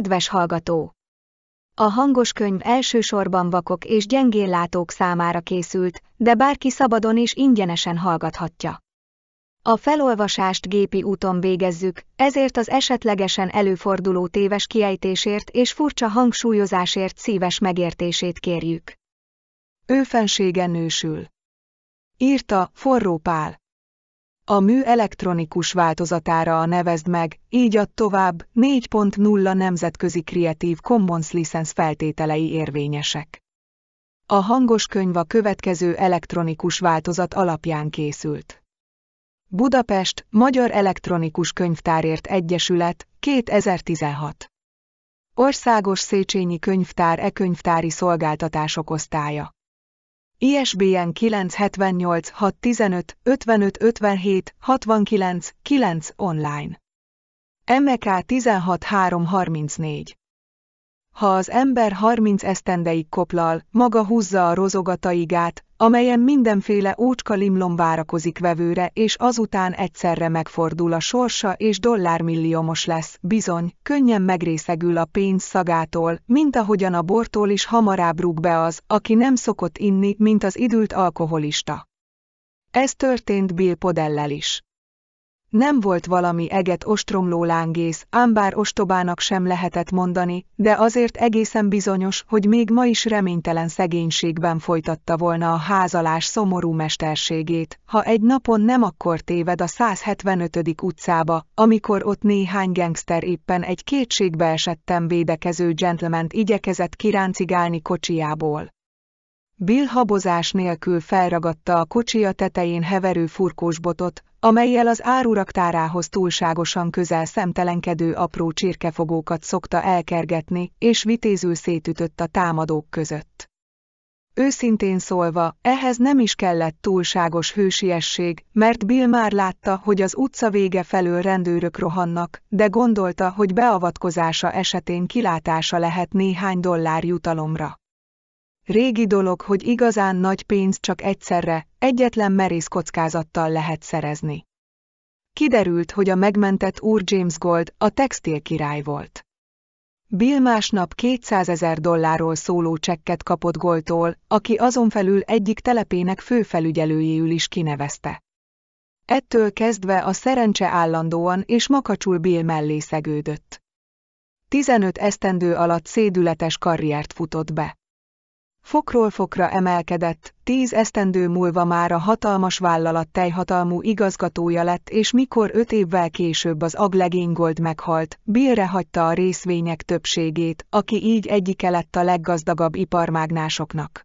Kedves hallgató! A hangos könyv elsősorban vakok és gyengéllátók számára készült, de bárki szabadon és ingyenesen hallgathatja. A felolvasást gépi úton végezzük, ezért az esetlegesen előforduló téves kiejtésért és furcsa hangsúlyozásért szíves megértését kérjük. Ő nősül. Írta Forró Pál. A mű elektronikus változatára a nevezd meg, így ad tovább, 4.0 nemzetközi Creative Commons licensz feltételei érvényesek. A hangos könyv a következő elektronikus változat alapján készült. Budapest, Magyar Elektronikus Könyvtárért Egyesület, 2016. Országos Széchenyi Könyvtár e-könyvtári szolgáltatások osztálya. ISBN 978 615 5557 57 69 9 online. MK 16334 ha az ember 30 esztendeig koplal, maga húzza a rozogataigát, amelyen mindenféle ócska limlom várakozik vevőre, és azután egyszerre megfordul a sorsa és dollármilliómos lesz, bizony, könnyen megrészegül a pénz szagától, mint ahogyan a bortól is hamarabb rúg be az, aki nem szokott inni, mint az idült alkoholista. Ez történt Bill Podellel is. Nem volt valami eget ostromló lángész, ám bár ostobának sem lehetett mondani, de azért egészen bizonyos, hogy még ma is reménytelen szegénységben folytatta volna a házalás szomorú mesterségét, ha egy napon nem akkor téved a 175. utcába, amikor ott néhány gangster éppen egy kétségbe esettem védekező gentlement igyekezett kiráncigálni kocsiából. Bill habozás nélkül felragadta a kocsia tetején heverő furkósbotot, amelyel az áruraktárához túlságosan közel szemtelenkedő apró csirkefogókat szokta elkergetni, és vitézül szétütött a támadók között. Őszintén szólva, ehhez nem is kellett túlságos hősiesség, mert Bill már látta, hogy az utca vége felől rendőrök rohannak, de gondolta, hogy beavatkozása esetén kilátása lehet néhány dollár jutalomra. Régi dolog, hogy igazán nagy pénzt csak egyszerre, egyetlen merész kockázattal lehet szerezni. Kiderült, hogy a megmentett úr James Gold a textil király volt. Bill másnap 200 ezer dollárról szóló csekket kapott Goldtól, aki azon felül egyik telepének főfelügyelőjéül is kinevezte. Ettől kezdve a szerencse állandóan és makacsul Bill mellé szegődött. 15 esztendő alatt szédületes karriert futott be. Fokról fokra emelkedett, tíz esztendő múlva már a hatalmas vállalat teljhatalmú igazgatója lett és mikor öt évvel később az Aglegingold meghalt, Billre hagyta a részvények többségét, aki így egyike lett a leggazdagabb iparmágnásoknak.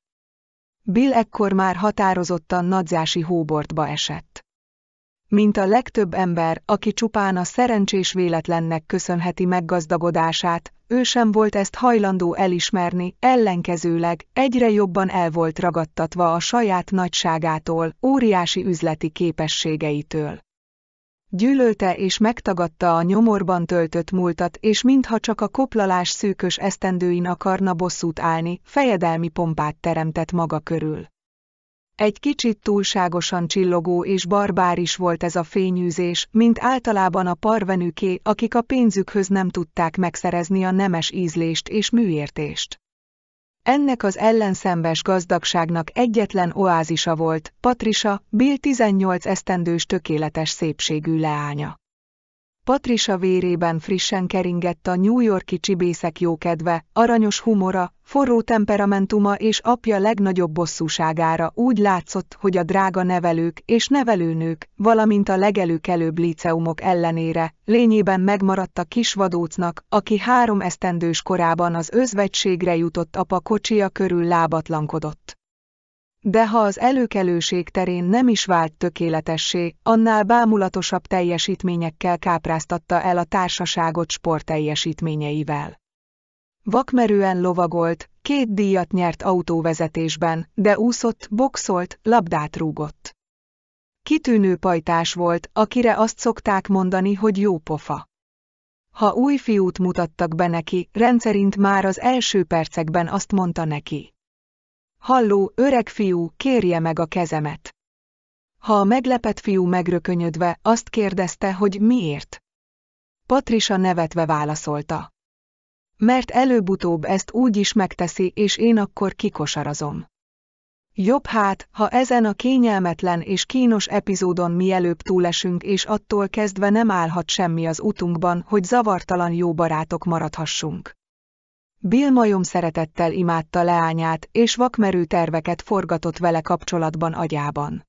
Bill ekkor már határozottan nadzási hóbortba esett mint a legtöbb ember, aki csupán a szerencsés véletlennek köszönheti meggazdagodását, ő sem volt ezt hajlandó elismerni, ellenkezőleg egyre jobban el volt ragadtatva a saját nagyságától, óriási üzleti képességeitől. Gyűlölte és megtagadta a nyomorban töltött múltat, és mintha csak a koplalás szűkös esztendőin akarna bosszút állni, fejedelmi pompát teremtett maga körül. Egy kicsit túlságosan csillogó és barbáris volt ez a fényűzés, mint általában a parvenüké, akik a pénzükhöz nem tudták megszerezni a nemes ízlést és műértést. Ennek az ellenszembes gazdagságnak egyetlen oázisa volt, Patrisa, Bill 18 esztendős tökéletes szépségű leánya. Patrisa vérében frissen keringett a New Yorki csibészek jókedve, aranyos humora, forró temperamentuma és apja legnagyobb bosszúságára úgy látszott, hogy a drága nevelők és nevelőnők, valamint a legelőkelőbb liceumok ellenére, lényében megmaradt a kis vadócnak, aki három esztendős korában az özvegységre jutott apa kocsia körül lábatlankodott de ha az előkelőség terén nem is vált tökéletessé, annál bámulatosabb teljesítményekkel kápráztatta el a társaságot sportteljesítményeivel. Vakmerően lovagolt, két díjat nyert autóvezetésben, de úszott, boxolt, labdát rúgott. Kitűnő pajtás volt, akire azt szokták mondani, hogy jó pofa. Ha új fiút mutattak be neki, rendszerint már az első percekben azt mondta neki. Halló, öreg fiú, kérje meg a kezemet. Ha a meglepett fiú megrökönyödve azt kérdezte, hogy miért. Patrisa nevetve válaszolta. Mert előbb-utóbb ezt úgy is megteszi, és én akkor kikosarazom. Jobb hát, ha ezen a kényelmetlen és kínos epizódon mielőbb túlesünk és attól kezdve nem állhat semmi az utunkban, hogy zavartalan jó barátok maradhassunk. Bill majom szeretettel imádta leányát, és vakmerő terveket forgatott vele kapcsolatban agyában.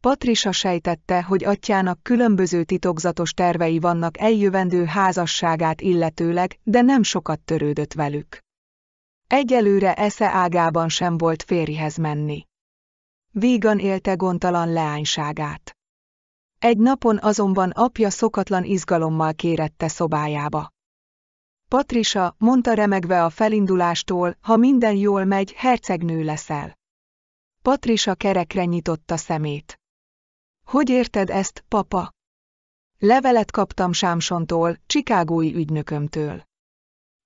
Patrisa sejtette, hogy atyának különböző titokzatos tervei vannak eljövendő házasságát illetőleg, de nem sokat törődött velük. Egyelőre esze ágában sem volt férjhez menni. Vígan élte gondtalan leányságát. Egy napon azonban apja szokatlan izgalommal kérette szobájába. Patrisa, mondta remegve a felindulástól, ha minden jól megy, hercegnő leszel. Patrisa kerekre nyitotta szemét. Hogy érted ezt, papa? Levelet kaptam Sámsontól, Csikágói ügynökömtől.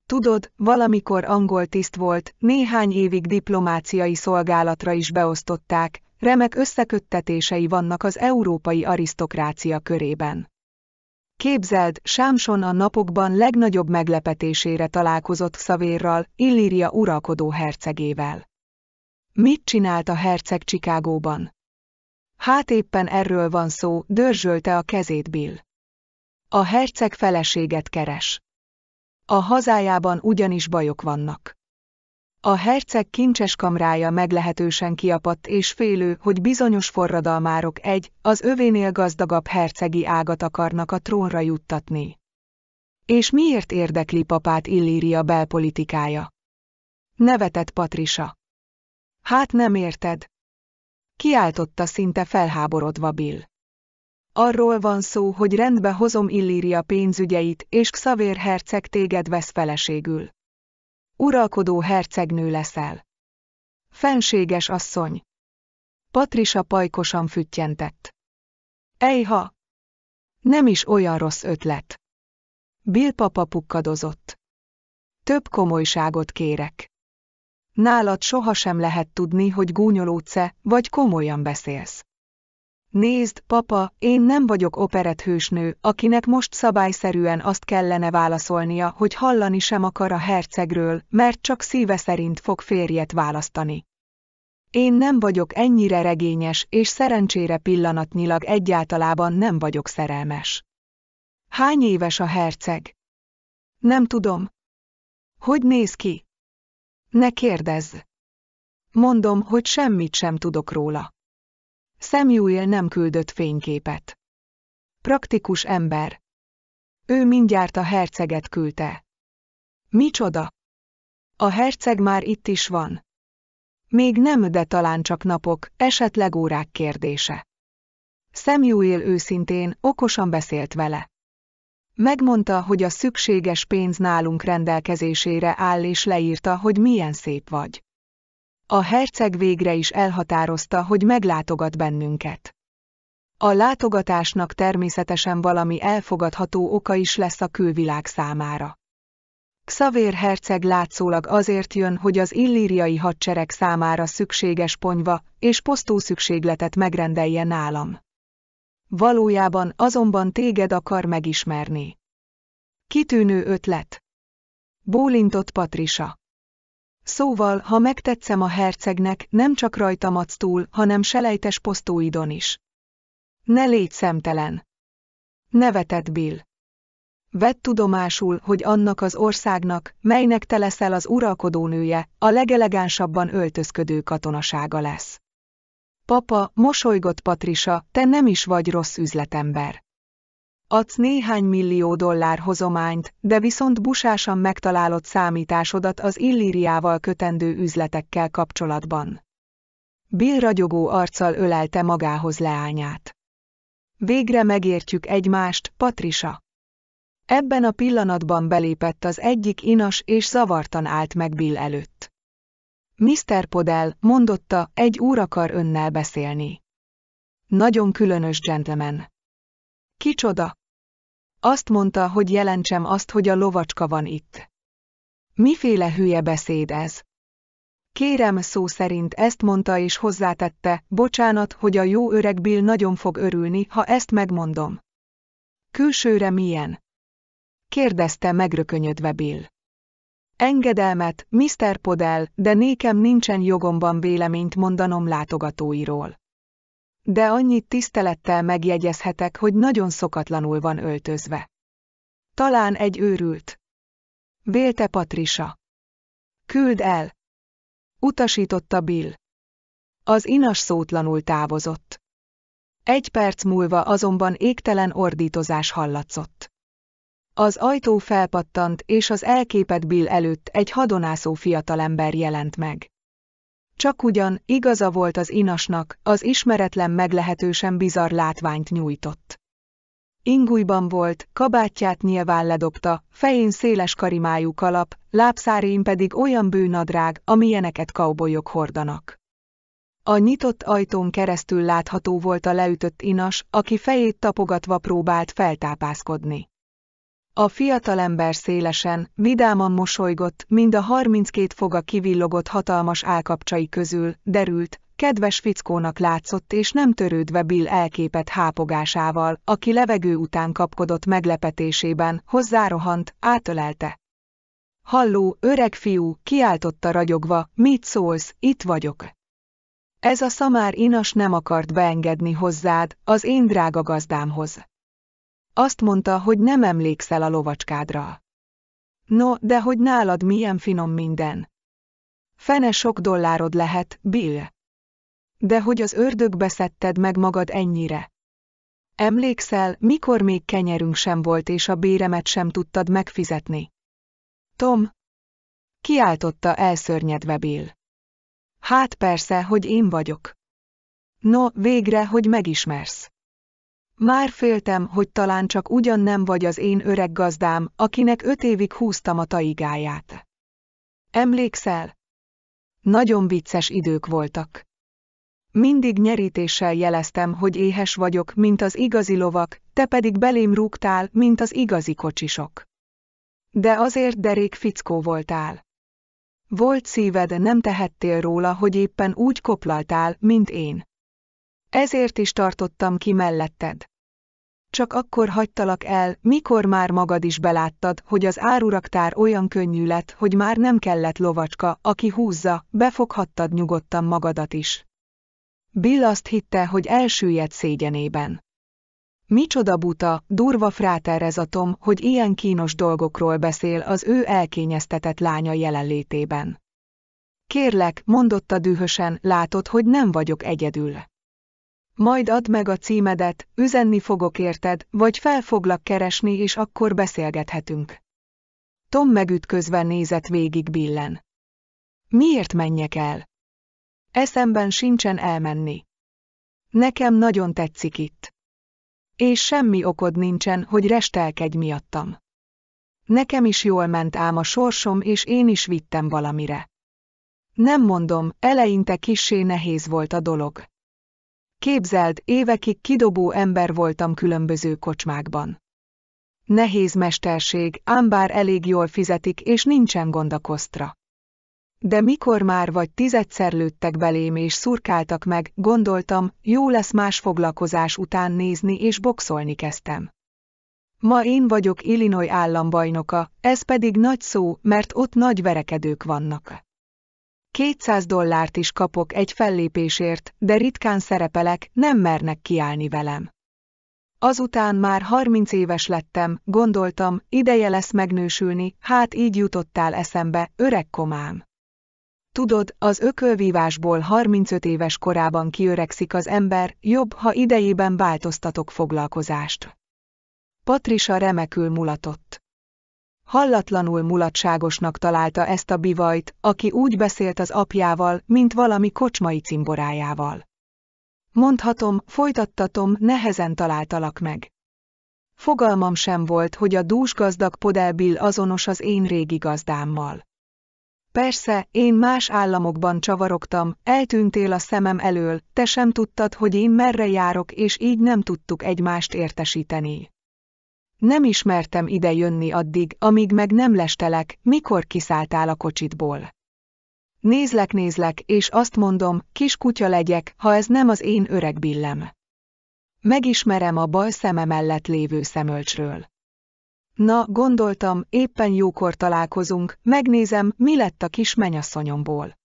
Tudod, valamikor angol tiszt volt, néhány évig diplomáciai szolgálatra is beosztották, remek összeköttetései vannak az európai arisztokrácia körében. Képzeld, Sámson a napokban legnagyobb meglepetésére találkozott Szavérral, Illíria uralkodó hercegével. Mit csinált a herceg Csikágóban? Hát éppen erről van szó, dörzsölte a kezét Bill. A herceg feleséget keres. A hazájában ugyanis bajok vannak. A herceg kincses kamrája meglehetősen kiapadt és félő, hogy bizonyos forradalmárok egy, az övénél gazdagabb hercegi ágat akarnak a trónra juttatni. És miért érdekli papát Illíria belpolitikája? Nevetett Patrisa. Hát nem érted? Kiáltotta szinte felháborodva Bill. Arról van szó, hogy rendbe hozom Illíria pénzügyeit, és Xavier herceg téged vesz feleségül. Uralkodó hercegnő leszel. Fenséges asszony. Patrisa pajkosan füttyentett. Ejha! Nem is olyan rossz ötlet. Bill papa pukkadozott. Több komolyságot kérek. Nálad sohasem lehet tudni, hogy gúnyolódsz-e, vagy komolyan beszélsz. Nézd, papa, én nem vagyok operethősnő, akinek most szabályszerűen azt kellene válaszolnia, hogy hallani sem akar a hercegről, mert csak szíve szerint fog férjet választani. Én nem vagyok ennyire regényes, és szerencsére pillanatnyilag egyáltalában nem vagyok szerelmes. Hány éves a herceg? Nem tudom. Hogy néz ki? Ne kérdezz. Mondom, hogy semmit sem tudok róla. Samuel nem küldött fényképet. Praktikus ember. Ő mindjárt a herceget küldte. Micsoda? A herceg már itt is van. Még nem, de talán csak napok, esetleg órák kérdése. Samuel őszintén, okosan beszélt vele. Megmondta, hogy a szükséges pénz nálunk rendelkezésére áll és leírta, hogy milyen szép vagy. A herceg végre is elhatározta, hogy meglátogat bennünket. A látogatásnak természetesen valami elfogadható oka is lesz a külvilág számára. Xavér herceg látszólag azért jön, hogy az illíriai hadsereg számára szükséges ponyva és posztó szükségletet megrendelje nálam. Valójában azonban téged akar megismerni. Kitűnő ötlet. Bólintott Patrisa. Szóval, ha megtetszem a hercegnek, nem csak rajtam adsz túl, hanem selejtes posztóidon is. Ne légy szemtelen. Nevetett Bill. Vett tudomásul, hogy annak az országnak, melynek te leszel az uralkodónője, a legelegánsabban öltözködő katonasága lesz. Papa, mosolygott Patrisa, te nem is vagy rossz üzletember. Adsz néhány millió dollár hozományt, de viszont busásan megtalálod számításodat az illíriával kötendő üzletekkel kapcsolatban. Bill ragyogó arccal ölelte magához leányát. Végre megértjük egymást, Patrisa. Ebben a pillanatban belépett az egyik inas és zavartan állt meg Bill előtt. Mr. Podell, mondotta, egy úr akar önnel beszélni. Nagyon különös gentleman. Kicsoda? Azt mondta, hogy jelentsem azt, hogy a lovacska van itt. Miféle hülye beszéd ez? Kérem szó szerint ezt mondta és hozzátette, bocsánat, hogy a jó öreg Bill nagyon fog örülni, ha ezt megmondom. Külsőre milyen? Kérdezte megrökönyödve Bill. Engedelmet, Mr. Podel, de nékem nincsen jogomban véleményt mondanom látogatóiról de annyit tisztelettel megjegyezhetek, hogy nagyon szokatlanul van öltözve. Talán egy őrült. Bélte Patrisa. Küld el. Utasította Bill. Az inas szótlanul távozott. Egy perc múlva azonban égtelen ordítozás hallatszott. Az ajtó felpattant, és az elképet Bill előtt egy hadonászó fiatalember jelent meg. Csak ugyan, igaza volt az inasnak, az ismeretlen meglehetősen bizarr látványt nyújtott. Ingújban volt, kabátját nyilván ledobta, fején széles karimájú kalap, lábszárén pedig olyan bőnadrág, amilyeneket kaubolyok hordanak. A nyitott ajtón keresztül látható volt a leütött inas, aki fejét tapogatva próbált feltápászkodni. A fiatalember szélesen, vidáman mosolygott, mind a 32 foga kivillogott hatalmas álkapcsai közül, derült, kedves fickónak látszott és nem törődve Bill elképet hápogásával, aki levegő után kapkodott meglepetésében, hozzárohant, átölelte. Halló, öreg fiú, kiáltotta ragyogva, mit szólsz, itt vagyok. Ez a szamár inas nem akart beengedni hozzád, az én drága gazdámhoz. Azt mondta, hogy nem emlékszel a lovacskádra. No, de hogy nálad milyen finom minden. Fene sok dollárod lehet, Bill. De hogy az ördögbe szedted meg magad ennyire. Emlékszel, mikor még kenyerünk sem volt és a béremet sem tudtad megfizetni? Tom? Kiáltotta elszörnyedve Bill. Hát persze, hogy én vagyok. No, végre, hogy megismersz. Már féltem, hogy talán csak ugyan nem vagy az én öreg gazdám, akinek öt évig húztam a taigáját. Emlékszel? Nagyon vicces idők voltak. Mindig nyerítéssel jeleztem, hogy éhes vagyok, mint az igazi lovak, te pedig belém rúgtál, mint az igazi kocsisok. De azért derék fickó voltál. Volt szíved, nem tehettél róla, hogy éppen úgy koplaltál, mint én. Ezért is tartottam ki melletted csak akkor hagytalak el, mikor már magad is beláttad, hogy az áruraktár olyan könnyű lett, hogy már nem kellett lovacska, aki húzza, befoghattad nyugodtan magadat is. Bill azt hitte, hogy elsüllyed szégyenében. Micsoda buta, durva fráter ez a Tom, hogy ilyen kínos dolgokról beszél az ő elkényeztetett lánya jelenlétében. Kérlek, mondotta dühösen, látod, hogy nem vagyok egyedül. Majd add meg a címedet, üzenni fogok érted, vagy fel foglak keresni és akkor beszélgethetünk. Tom megütközve nézett végig Billen. Miért menjek el? Eszemben sincsen elmenni. Nekem nagyon tetszik itt. És semmi okod nincsen, hogy restelkedj miattam. Nekem is jól ment ám a sorsom, és én is vittem valamire. Nem mondom, eleinte kissé nehéz volt a dolog. Képzeld, évekig kidobó ember voltam különböző kocsmákban. Nehéz mesterség, ám bár elég jól fizetik és nincsen gond a kosztra. De mikor már vagy tizedszer lőttek belém és szurkáltak meg, gondoltam, jó lesz más foglalkozás után nézni és boxolni kezdtem. Ma én vagyok Illinois állambajnoka, ez pedig nagy szó, mert ott nagy verekedők vannak. 200 dollárt is kapok egy fellépésért, de ritkán szerepelek, nem mernek kiállni velem. Azután már 30 éves lettem, gondoltam, ideje lesz megnősülni, hát így jutottál eszembe, öreg komám. Tudod, az ökölvívásból 35 éves korában kiöregszik az ember, jobb, ha idejében változtatok foglalkozást. Patrisa remekül mulatott. Hallatlanul mulatságosnak találta ezt a bivajt, aki úgy beszélt az apjával, mint valami kocsmai cimborájával. Mondhatom, folytattatom, nehezen találtalak meg. Fogalmam sem volt, hogy a dús gazdag podelbil azonos az én régi gazdámmal. Persze, én más államokban csavarogtam, eltűntél a szemem elől, te sem tudtad, hogy én merre járok, és így nem tudtuk egymást értesíteni. Nem ismertem ide jönni addig, amíg meg nem lestelek, mikor kiszálltál a kocsitból. Nézlek, nézlek, és azt mondom, kis kutya legyek, ha ez nem az én öreg billem. Megismerem a bal szeme mellett lévő szemölcsről. Na, gondoltam, éppen jókor találkozunk, megnézem, mi lett a kis menyasszonyomból.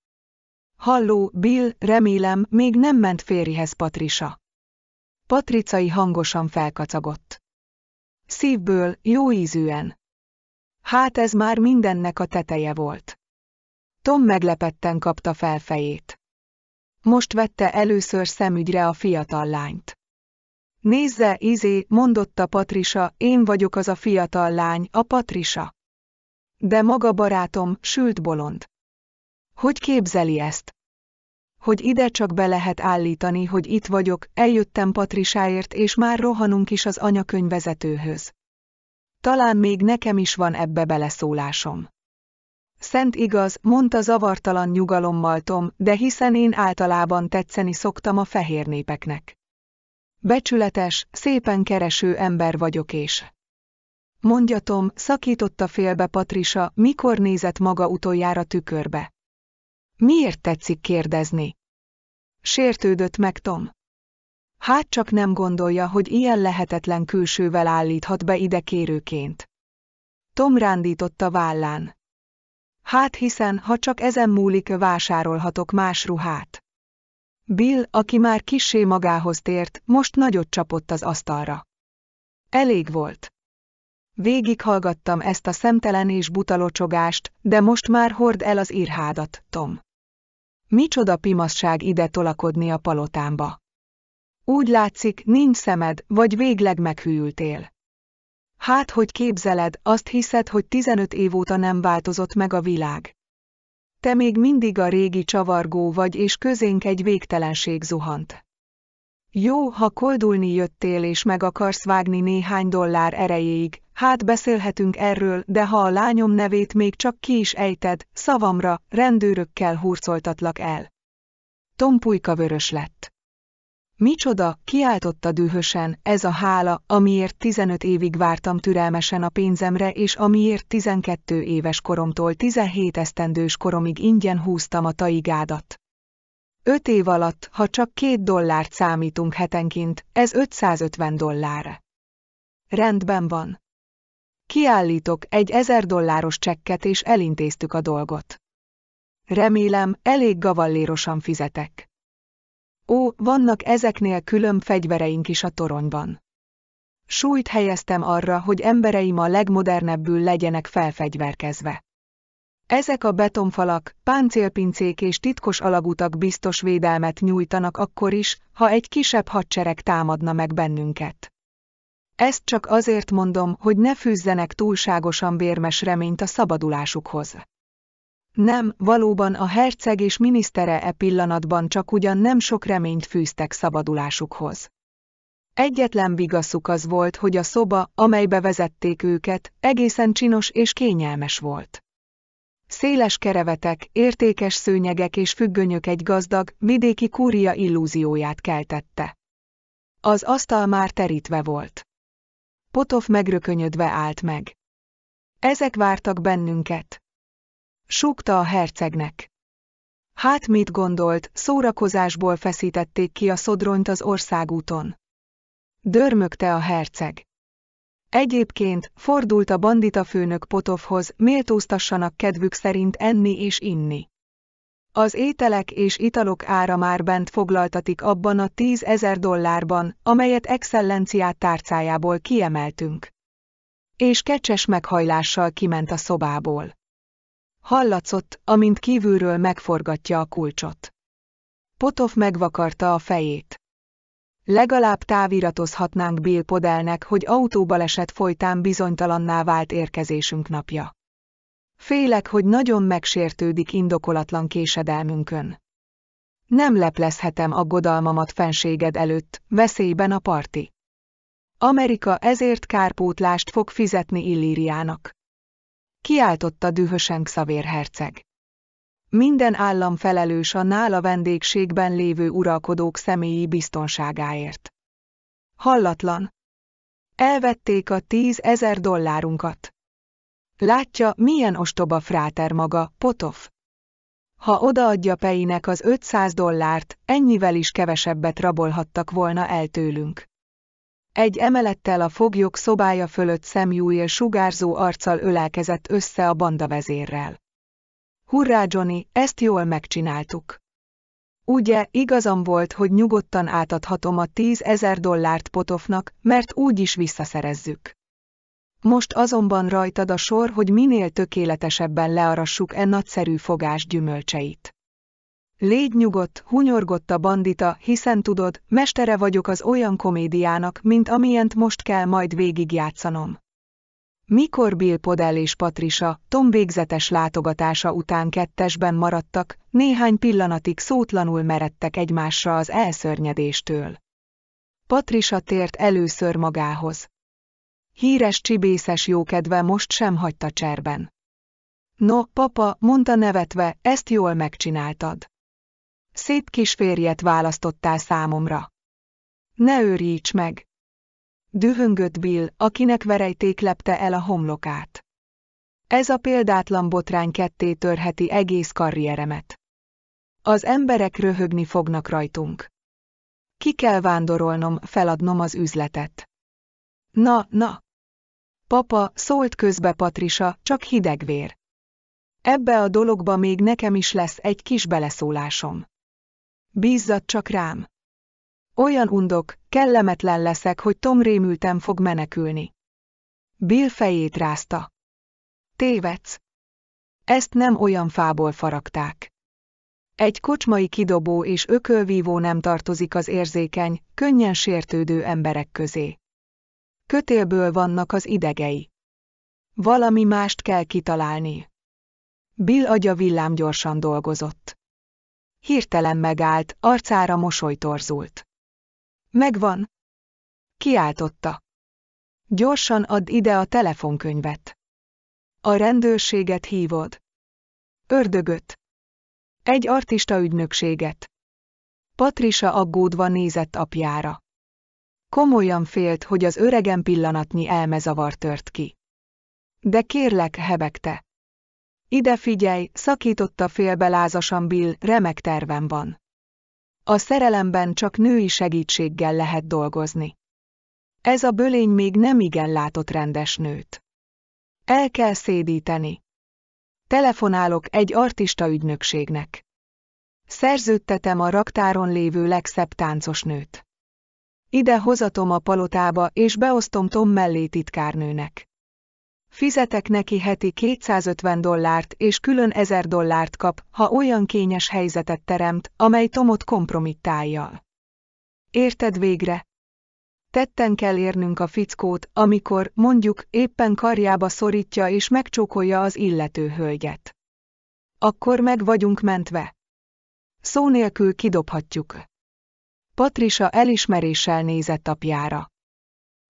Halló, Bill, remélem, még nem ment férjhez Patrisa. Patricai hangosan felkacagott. Szívből, jó ízűen. Hát ez már mindennek a teteje volt. Tom meglepetten kapta fel fejét. Most vette először szemügyre a fiatal lányt. Nézze, izé, mondotta Patrisa, én vagyok az a fiatal lány, a Patrisa. De maga barátom, sült bolond. Hogy képzeli ezt? hogy ide csak be lehet állítani, hogy itt vagyok, eljöttem Patrisáért és már rohanunk is az anyakönyvvezetőhöz. Talán még nekem is van ebbe beleszólásom. Szent igaz, mondta zavartalan nyugalommal Tom, de hiszen én általában tetszeni szoktam a fehér népeknek. Becsületes, szépen kereső ember vagyok és... Mondja Tom, szakította félbe Patrisa, mikor nézett maga utoljára tükörbe. Miért tetszik kérdezni? Sértődött meg Tom. Hát csak nem gondolja, hogy ilyen lehetetlen külsővel állíthat be ide kérőként. Tom rándította vállán. Hát hiszen, ha csak ezen múlik, vásárolhatok más ruhát. Bill, aki már kissé magához tért, most nagyot csapott az asztalra. Elég volt. Végighallgattam ezt a szemtelen és butalocsogást, de most már hord el az írhádat, Tom. Micsoda pimaszság ide tolakodni a palotámba. Úgy látszik, nincs szemed, vagy végleg meghűltél. Hát, hogy képzeled, azt hiszed, hogy 15 év óta nem változott meg a világ. Te még mindig a régi csavargó vagy, és közénk egy végtelenség zuhant. Jó, ha koldulni jöttél és meg akarsz vágni néhány dollár erejéig, hát beszélhetünk erről, de ha a lányom nevét még csak ki is ejted, szavamra, rendőrökkel hurcoltatlak el. Tom pulyka vörös lett. Micsoda, kiáltotta dühösen, ez a hála, amiért 15 évig vártam türelmesen a pénzemre, és amiért 12 éves koromtól 17 esztendős koromig ingyen húztam a taigádat. Öt év alatt, ha csak két dollárt számítunk hetenként, ez 550 dollár. Rendben van. Kiállítok egy ezer dolláros csekket és elintéztük a dolgot. Remélem, elég gavallérosan fizetek. Ó, vannak ezeknél külön fegyvereink is a toronyban. Súlyt helyeztem arra, hogy embereim a legmodernebbül legyenek felfegyverkezve. Ezek a betonfalak, páncélpincék és titkos alagutak biztos védelmet nyújtanak akkor is, ha egy kisebb hadsereg támadna meg bennünket. Ezt csak azért mondom, hogy ne fűzzenek túlságosan bérmes reményt a szabadulásukhoz. Nem, valóban a herceg és minisztere e pillanatban csak ugyan nem sok reményt fűztek szabadulásukhoz. Egyetlen vigaszuk az volt, hogy a szoba, amelybe vezették őket, egészen csinos és kényelmes volt. Széles kerevetek, értékes szőnyegek és függönyök egy gazdag, vidéki kúria illúzióját keltette. Az asztal már terítve volt. Potov megrökönyödve állt meg. Ezek vártak bennünket. Súgta a hercegnek. Hát mit gondolt, szórakozásból feszítették ki a szodronyt az országúton. Dörmögte a herceg. Egyébként fordult a bandita főnök Potovhoz, méltóztassanak kedvük szerint enni és inni. Az ételek és italok ára már bent foglaltatik abban a 10 ezer dollárban, amelyet excellenciát tárcájából kiemeltünk. És kecses meghajlással kiment a szobából. Hallatszott, amint kívülről megforgatja a kulcsot. Potov megvakarta a fejét. Legalább táviratozhatnánk Bill Podelnek, hogy autóbaleset folytán bizonytalanná vált érkezésünk napja. Félek, hogy nagyon megsértődik indokolatlan késedelmünkön. Nem leplezhetem aggodalmamat fenséged előtt, veszélyben a parti. Amerika ezért kárpótlást fog fizetni Illíriának. Kiáltotta dühösen Xavier herceg. Minden állam felelős a nála vendégségben lévő uralkodók személyi biztonságáért. Hallatlan. Elvették a tíz ezer dollárunkat. Látja, milyen ostoba fráter maga, Potov. Ha odaadja Peinek az 500 dollárt, ennyivel is kevesebbet rabolhattak volna el tőlünk. Egy emelettel a foglyok szobája fölött Samuel sugárzó arccal ölelkezett össze a banda vezérrel. Hurrá Johnny, ezt jól megcsináltuk. Ugye, igazam volt, hogy nyugodtan átadhatom a 10 ezer dollárt Potofnak, mert úgy is visszaszerezzük. Most azonban rajtad a sor, hogy minél tökéletesebben learassuk e nagyszerű fogás gyümölcseit. Légy nyugodt, hunyorgott a bandita, hiszen tudod, mestere vagyok az olyan komédiának, mint amilyent most kell majd végigjátszanom. Mikor Bill Podell és Patricia Tom végzetes látogatása után kettesben maradtak, néhány pillanatig szótlanul meredtek egymásra az elszörnyedéstől. Patricia tért először magához. Híres csibészes jókedve most sem hagyta cserben. No, papa, mondta nevetve, ezt jól megcsináltad. Szép kisférjet választottál számomra. Ne őríts meg! Dühöngött Bill, akinek verejték lepte el a homlokát. Ez a példátlan botrány ketté törheti egész karrieremet. Az emberek röhögni fognak rajtunk. Ki kell vándorolnom, feladnom az üzletet. Na, na! Papa, szólt közbe Patrisa, csak hidegvér. Ebbe a dologba még nekem is lesz egy kis beleszólásom. Bízzat csak rám. Olyan undok, kellemetlen leszek, hogy Tom rémültem fog menekülni. Bill fejét rázta. Tévedsz. Ezt nem olyan fából faragták. Egy kocsmai kidobó és ökölvívó nem tartozik az érzékeny, könnyen sértődő emberek közé. Kötélből vannak az idegei. Valami mást kell kitalálni. Bill agya villámgyorsan dolgozott. Hirtelen megállt, arcára mosoly torzult. Megvan? Kiáltotta. Gyorsan add ide a telefonkönyvet. A rendőrséget hívod. Ördögöt. Egy artista ügynökséget. Patricia aggódva nézett apjára. Komolyan félt, hogy az öregen pillanatnyi elmezavar tört ki. De kérlek, hebegte. Ide figyelj, szakította félbe lázasan Bill, remek tervem van. A szerelemben csak női segítséggel lehet dolgozni. Ez a bölény még nem igen látott rendes nőt. El kell szédíteni. Telefonálok egy artista ügynökségnek. Szerződtetem a raktáron lévő legszebb táncos nőt. Ide hozatom a palotába, és beosztom Tom mellé titkárnőnek. Fizetek neki heti 250 dollárt, és külön 1000 dollárt kap, ha olyan kényes helyzetet teremt, amely Tomot kompromittálja. Érted végre? Tetten kell érnünk a fickót, amikor, mondjuk, éppen karjába szorítja és megcsókolja az illető hölgyet. Akkor meg vagyunk mentve. Szó nélkül kidobhatjuk. Patrisa elismeréssel nézett apjára.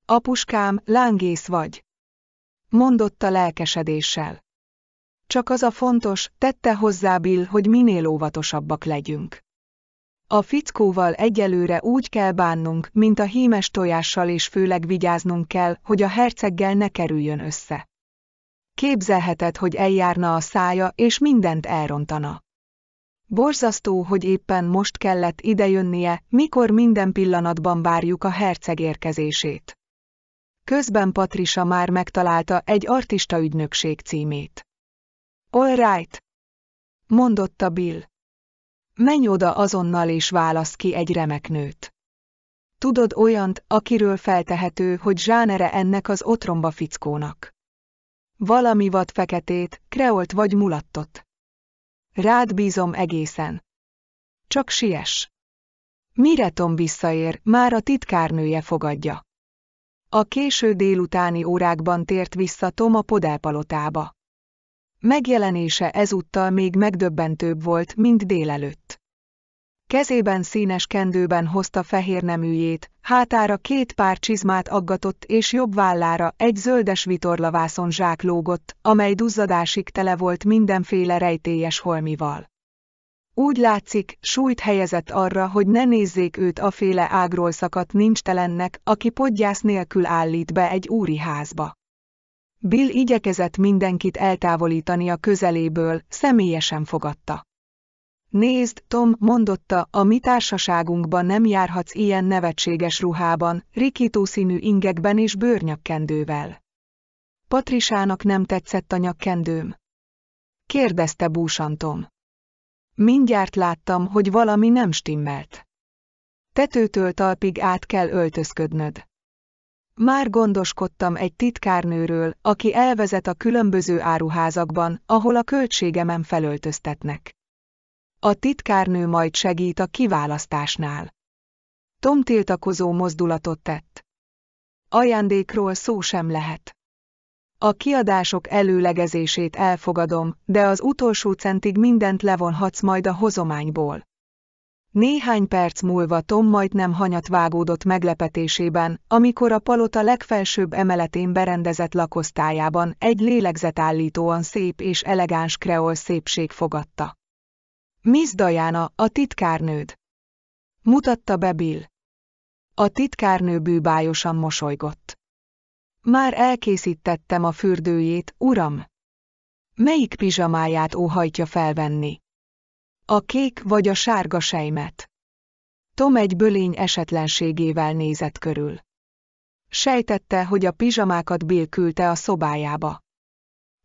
Apuskám, lángész vagy. Mondotta lelkesedéssel. Csak az a fontos, tette hozzá Bill, hogy minél óvatosabbak legyünk. A fickóval egyelőre úgy kell bánnunk, mint a hímes tojással és főleg vigyáznunk kell, hogy a herceggel ne kerüljön össze. Képzelheted, hogy eljárna a szája és mindent elrontana. Borzasztó, hogy éppen most kellett idejönnie, mikor minden pillanatban várjuk a herceg érkezését. Közben Patrisa már megtalálta egy artista ügynökség címét. All right, mondotta Bill. Menj oda azonnal és válasz ki egy remek nőt. Tudod olyant, akiről feltehető, hogy zsánere ennek az otromba fickónak. Valami vad feketét, kreolt vagy mulattot. Rád bízom egészen. Csak siess. Mire Tom visszaér, már a titkárnője fogadja. A késő délutáni órákban tért vissza Tom a podelpalotába. Megjelenése ezúttal még megdöbbentőbb volt, mint délelőtt kezében színes kendőben hozta fehér neműjét, hátára két pár csizmát aggatott és jobb vállára egy zöldes vitorlavászon zsák lógott, amely duzzadásig tele volt mindenféle rejtélyes holmival. Úgy látszik, súlyt helyezett arra, hogy ne nézzék őt a féle ágról szakadt nincstelennek, aki podgyász nélkül állít be egy úri házba. Bill igyekezett mindenkit eltávolítani a közeléből, személyesen fogadta. Nézd, Tom, mondotta, a mi társaságunkban nem járhatsz ilyen nevetséges ruhában, rikító színű ingekben és bőrnyakkendővel. Patrisának nem tetszett a nyakkendőm. Kérdezte búsantom. Mindjárt láttam, hogy valami nem stimmelt. Tetőtől talpig át kell öltözködnöd. Már gondoskodtam egy titkárnőről, aki elvezet a különböző áruházakban, ahol a költségemen felöltöztetnek. A titkárnő majd segít a kiválasztásnál. Tom tiltakozó mozdulatot tett. Ajándékról szó sem lehet. A kiadások előlegezését elfogadom, de az utolsó centig mindent levonhatsz majd a hozományból. Néhány perc múlva Tom majdnem hanyat vágódott meglepetésében, amikor a palota legfelsőbb emeletén berendezett lakosztályában egy lélegzetállítóan szép és elegáns kreol szépség fogadta. Miss Diana, a titkárnőd. Mutatta be Bill. A titkárnő bűbájosan mosolygott. Már elkészítettem a fürdőjét, uram. Melyik pizsamáját óhajtja felvenni? A kék vagy a sárga sejmet? Tom egy bölény esetlenségével nézett körül. Sejtette, hogy a pizsamákat Bill küldte a szobájába.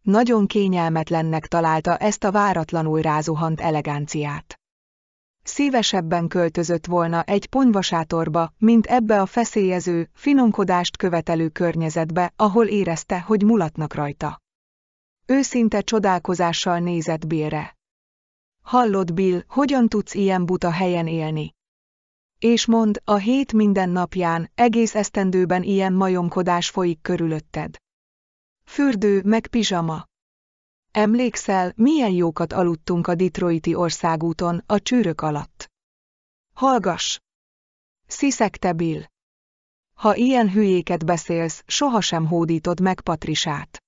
Nagyon kényelmetlennek találta ezt a váratlanul rázuhant eleganciát. Szívesebben költözött volna egy ponyvasátorba, mint ebbe a feszélyező, finomkodást követelő környezetbe, ahol érezte, hogy mulatnak rajta. Őszinte csodálkozással nézett Billre. Hallod Bill, hogyan tudsz ilyen buta helyen élni? És mond, a hét minden napján, egész esztendőben ilyen majomkodás folyik körülötted fürdő meg pizsama. Emlékszel, milyen jókat aludtunk a Detroiti országúton, a csűrök alatt? Hallgass! Sziszegte Bill. Ha ilyen hülyéket beszélsz, sohasem hódítod meg Patrisát.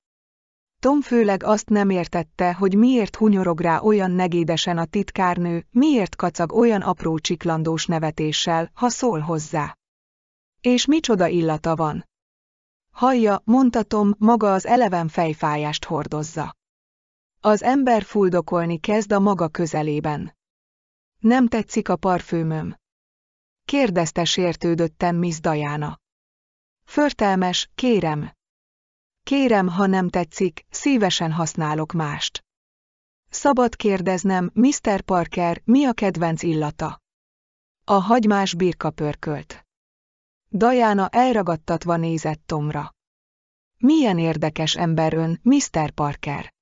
Tom főleg azt nem értette, hogy miért hunyorog rá olyan negédesen a titkárnő, miért kacag olyan apró csiklandós nevetéssel, ha szól hozzá. És micsoda illata van. Hallja, mondtatom, maga az eleven fejfájást hordozza. Az ember fuldokolni kezd a maga közelében. Nem tetszik a parfümöm. Kérdezte sértődöttem Miss Diana. Förtelmes, kérem. Kérem, ha nem tetszik, szívesen használok mást. Szabad kérdeznem, Mr. Parker, mi a kedvenc illata? A hagymás birka pörkölt. Dajána elragadtatva nézett Tomra. Milyen érdekes ember ön, Mr. Parker.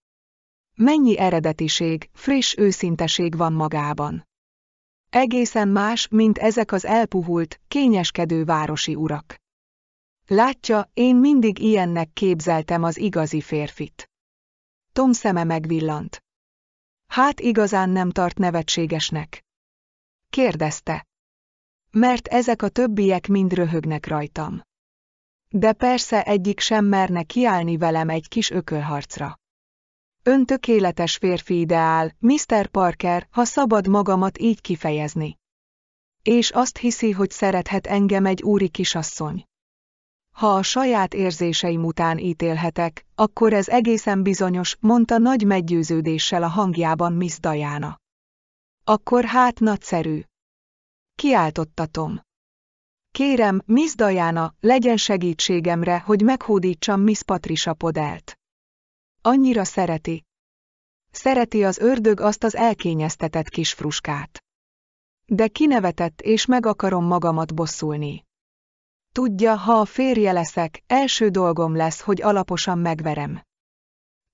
Mennyi eredetiség, friss őszinteség van magában. Egészen más, mint ezek az elpuhult, kényeskedő városi urak. Látja, én mindig ilyennek képzeltem az igazi férfit. Tom szeme megvillant. Hát igazán nem tart nevetségesnek? Kérdezte mert ezek a többiek mind röhögnek rajtam. De persze egyik sem merne kiállni velem egy kis ökölharcra. Ön tökéletes férfi ideál, Mr. Parker, ha szabad magamat így kifejezni. És azt hiszi, hogy szerethet engem egy úri kisasszony. Ha a saját érzéseim után ítélhetek, akkor ez egészen bizonyos, mondta nagy meggyőződéssel a hangjában Miss Diana. Akkor hát nagyszerű. Kiáltottatom. Kérem, Miss Diana, legyen segítségemre, hogy meghódítsam Miss Patricia Podelt. Annyira szereti. Szereti az ördög azt az elkényeztetett kis fruskát. De kinevetett, és meg akarom magamat bosszulni. Tudja, ha a férje leszek, első dolgom lesz, hogy alaposan megverem.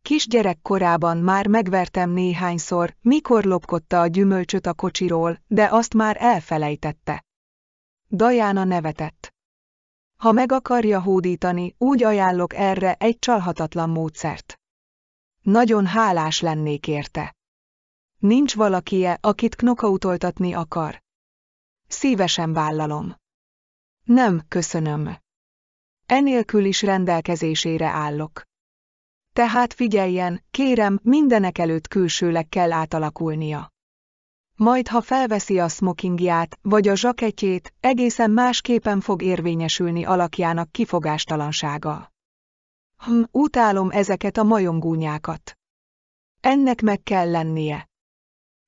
Kisgyerek korában már megvertem néhányszor, mikor lopkodta a gyümölcsöt a kocsiról, de azt már elfelejtette. Dajána nevetett. Ha meg akarja hódítani, úgy ajánlok erre egy csalhatatlan módszert. Nagyon hálás lennék érte. Nincs valakie, akit knokautoltatni akar. Szívesen vállalom. Nem, köszönöm. Enélkül is rendelkezésére állok. Tehát figyeljen, kérem, mindenek előtt külsőleg kell átalakulnia. Majd ha felveszi a smokingját, vagy a zsaketjét, egészen másképpen fog érvényesülni alakjának kifogástalansága. Hm, utálom ezeket a majomgúnyákat. Ennek meg kell lennie.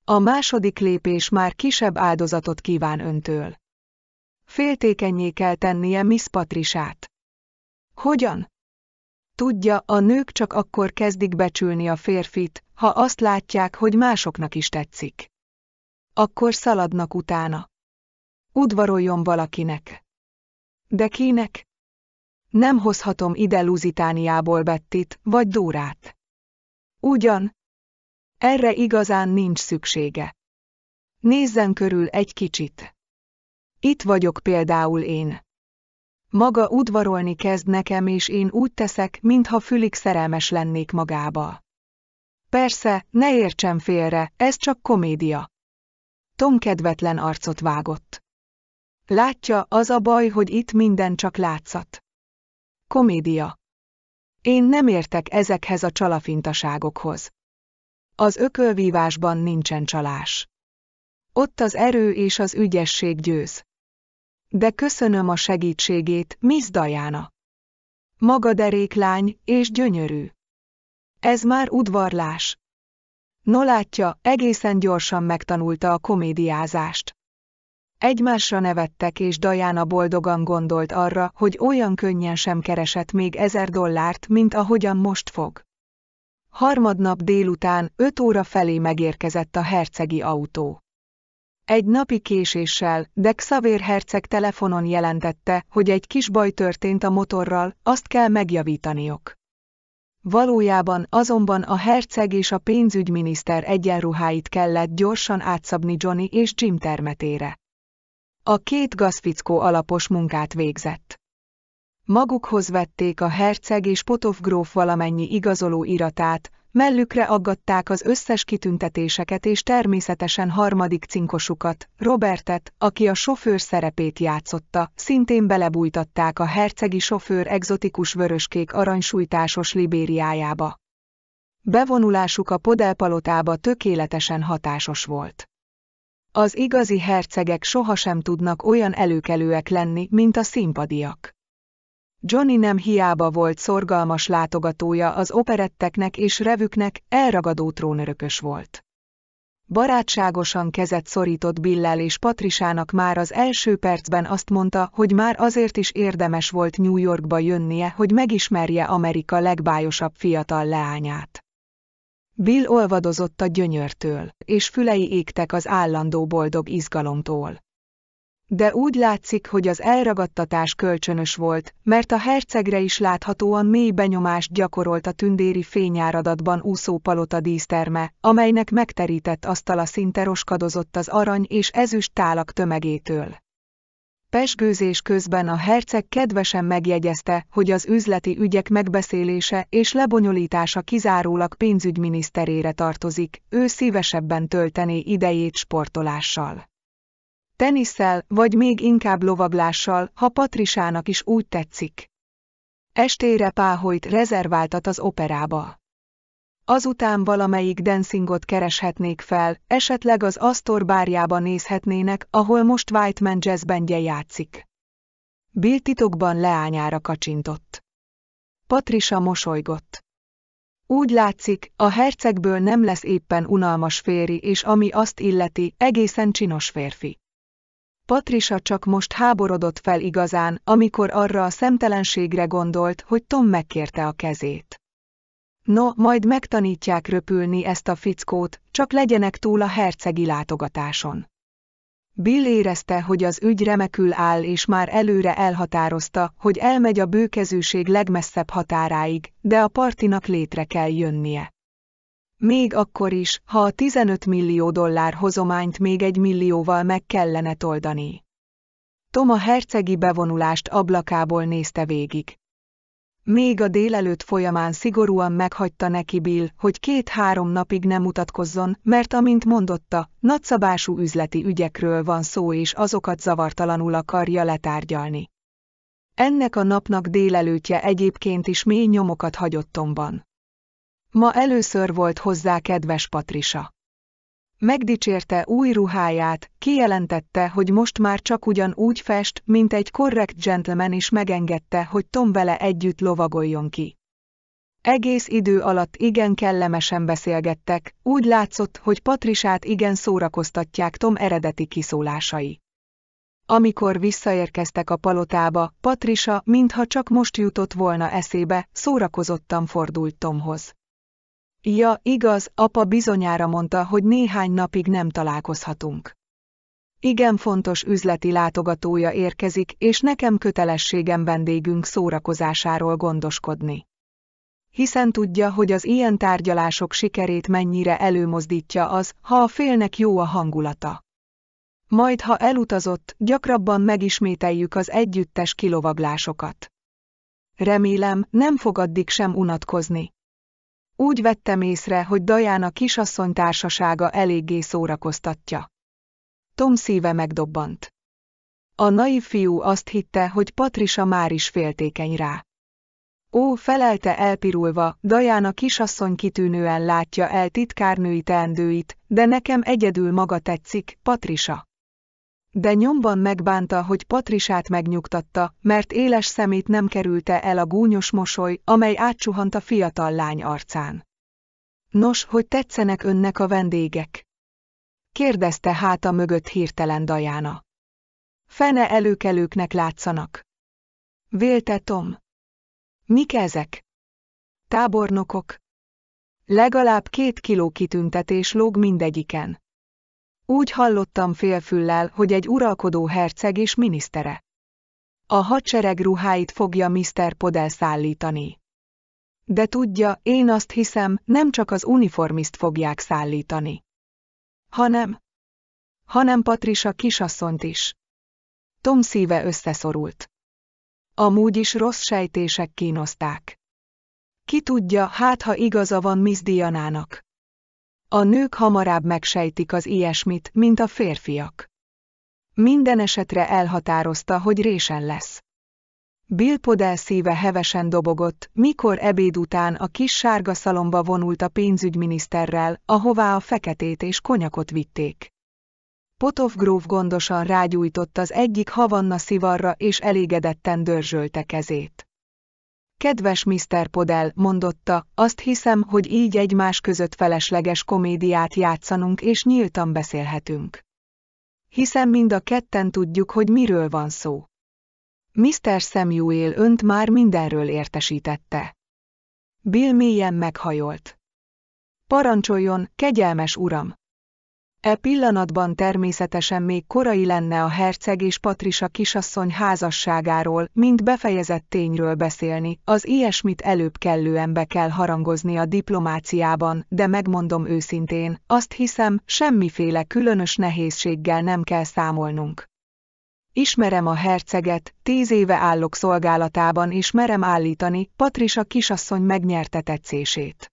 A második lépés már kisebb áldozatot kíván öntől. Féltékenyé kell tennie Miss Patrisát. Hogyan? Tudja, a nők csak akkor kezdik becsülni a férfit, ha azt látják, hogy másoknak is tetszik. Akkor szaladnak utána. Udvaroljon valakinek. De kinek? Nem hozhatom ide Luzitániából Bettit vagy Dórát. Ugyan? Erre igazán nincs szüksége. Nézzen körül egy kicsit. Itt vagyok például én. Maga udvarolni kezd nekem, és én úgy teszek, mintha fülig szerelmes lennék magába. Persze, ne értsem félre, ez csak komédia. Tom kedvetlen arcot vágott. Látja, az a baj, hogy itt minden csak látszat. Komédia. Én nem értek ezekhez a csalafintaságokhoz. Az ökölvívásban nincsen csalás. Ott az erő és az ügyesség győz de köszönöm a segítségét, Miss Diana. Maga derék lány, és gyönyörű. Ez már udvarlás. No látja, egészen gyorsan megtanulta a komédiázást. Egymásra nevettek, és Diana boldogan gondolt arra, hogy olyan könnyen sem keresett még ezer dollárt, mint ahogyan most fog. Harmadnap délután, öt óra felé megérkezett a hercegi autó. Egy napi késéssel, de Xavier herceg telefonon jelentette, hogy egy kis baj történt a motorral, azt kell megjavítaniok. Valójában azonban a herceg és a pénzügyminiszter egyenruháit kellett gyorsan átszabni Johnny és Jim termetére. A két gazfickó alapos munkát végzett. Magukhoz vették a herceg és Potov gróf valamennyi igazoló iratát, Mellükre aggatták az összes kitüntetéseket és természetesen harmadik cinkosukat, Robertet, aki a sofőr szerepét játszotta, szintén belebújtatták a hercegi sofőr egzotikus vöröskék aranysújtásos libériájába. Bevonulásuk a podelpalotába tökéletesen hatásos volt. Az igazi hercegek sohasem tudnak olyan előkelőek lenni, mint a színpadiak. Johnny nem hiába volt szorgalmas látogatója az operetteknek és revüknek, elragadó trónörökös volt. Barátságosan kezet szorított Billel és Patrisának már az első percben azt mondta, hogy már azért is érdemes volt New Yorkba jönnie, hogy megismerje Amerika legbájosabb fiatal leányát. Bill olvadozott a gyönyörtől, és fülei égtek az állandó boldog izgalomtól de úgy látszik, hogy az elragadtatás kölcsönös volt, mert a hercegre is láthatóan mély benyomást gyakorolt a tündéri fényáradatban úszó palota díszterme, amelynek megterített asztala szinte roskadozott az arany és ezüst tálak tömegétől. Pesgőzés közben a herceg kedvesen megjegyezte, hogy az üzleti ügyek megbeszélése és lebonyolítása kizárólag pénzügyminiszterére tartozik, ő szívesebben töltené idejét sportolással. Teniszel, vagy még inkább lovaglással, ha Patrisának is úgy tetszik. Estére Páholyt rezerváltat az operába. Azután valamelyik dancingot kereshetnék fel, esetleg az Astor bárjába nézhetnének, ahol most Jazz bandje játszik. Bill titokban leányára kacsintott. Patrisa mosolygott. Úgy látszik, a hercegből nem lesz éppen unalmas férj, és ami azt illeti, egészen csinos férfi. Patrisa csak most háborodott fel igazán, amikor arra a szemtelenségre gondolt, hogy Tom megkérte a kezét. No, majd megtanítják röpülni ezt a fickót, csak legyenek túl a hercegi látogatáson. Bill érezte, hogy az ügy remekül áll és már előre elhatározta, hogy elmegy a bőkezűség legmesszebb határáig, de a partinak létre kell jönnie. Még akkor is, ha a 15 millió dollár hozományt még egy millióval meg kellene toldani. Tom a hercegi bevonulást ablakából nézte végig. Még a délelőtt folyamán szigorúan meghagyta neki Bill, hogy két-három napig nem mutatkozzon, mert amint mondotta, nagyszabású üzleti ügyekről van szó és azokat zavartalanul akarja letárgyalni. Ennek a napnak délelőtje egyébként is mély nyomokat hagyott Tomban. Ma először volt hozzá kedves Patrisa. Megdicsérte új ruháját, kijelentette, hogy most már csak ugyan úgy fest, mint egy korrekt gentleman is megengedte, hogy Tom vele együtt lovagoljon ki. Egész idő alatt igen kellemesen beszélgettek, úgy látszott, hogy Patrisát igen szórakoztatják Tom eredeti kiszólásai. Amikor visszaérkeztek a palotába, Patrisa, mintha csak most jutott volna eszébe, szórakozottan fordult Tomhoz. Ja, igaz, apa bizonyára mondta, hogy néhány napig nem találkozhatunk. Igen fontos üzleti látogatója érkezik, és nekem kötelességem vendégünk szórakozásáról gondoskodni. Hiszen tudja, hogy az ilyen tárgyalások sikerét mennyire előmozdítja az, ha a félnek jó a hangulata. Majd ha elutazott, gyakrabban megismételjük az együttes kilovaglásokat. Remélem, nem fog addig sem unatkozni, úgy vettem észre, hogy a kisasszony társasága eléggé szórakoztatja. Tom szíve megdobbant. A naív fiú azt hitte, hogy Patrisa már is féltékeny rá. Ó, felelte elpirulva, a kisasszony kitűnően látja el titkárnői teendőit, de nekem egyedül maga tetszik, Patrisa de nyomban megbánta, hogy Patrisát megnyugtatta, mert éles szemét nem kerülte el a gúnyos mosoly, amely átsuhant a fiatal lány arcán. Nos, hogy tetszenek önnek a vendégek? Kérdezte háta mögött hirtelen Dajána. Fene előkelőknek látszanak. Vélte Tom. Mik ezek? Tábornokok. Legalább két kiló kitüntetés lóg mindegyiken. Úgy hallottam félfüllel, hogy egy uralkodó herceg és minisztere. A hadsereg ruháit fogja Mr. Podel szállítani. De tudja, én azt hiszem, nem csak az uniformiszt fogják szállítani. Hanem. Hanem Patrisa kisasszont is. Tom szíve összeszorult. Amúgy is rossz sejtések kínozták. Ki tudja, hát ha igaza van Miss Dianának. A nők hamarabb megsejtik az ilyesmit, mint a férfiak. Minden esetre elhatározta, hogy résen lesz. Bill Podell szíve hevesen dobogott, mikor ebéd után a kis sárga szalomba vonult a pénzügyminiszterrel, ahová a feketét és konyakot vitték. Potov gróf gondosan rágyújtott az egyik havanna szivarra és elégedetten dörzsölte kezét. Kedves Mr. Podel, mondotta, azt hiszem, hogy így egymás között felesleges komédiát játszanunk és nyíltan beszélhetünk. Hiszen mind a ketten tudjuk, hogy miről van szó. Mr. Samuel önt már mindenről értesítette. Bill mélyen meghajolt. Parancsoljon, kegyelmes uram! E pillanatban természetesen még korai lenne a herceg és Patrisa kisasszony házasságáról, mint befejezett tényről beszélni, az ilyesmit előbb kellően be kell harangozni a diplomáciában, de megmondom őszintén, azt hiszem, semmiféle különös nehézséggel nem kell számolnunk. Ismerem a herceget, tíz éve állok szolgálatában és merem állítani, Patrisa kisasszony megnyerte tetszését.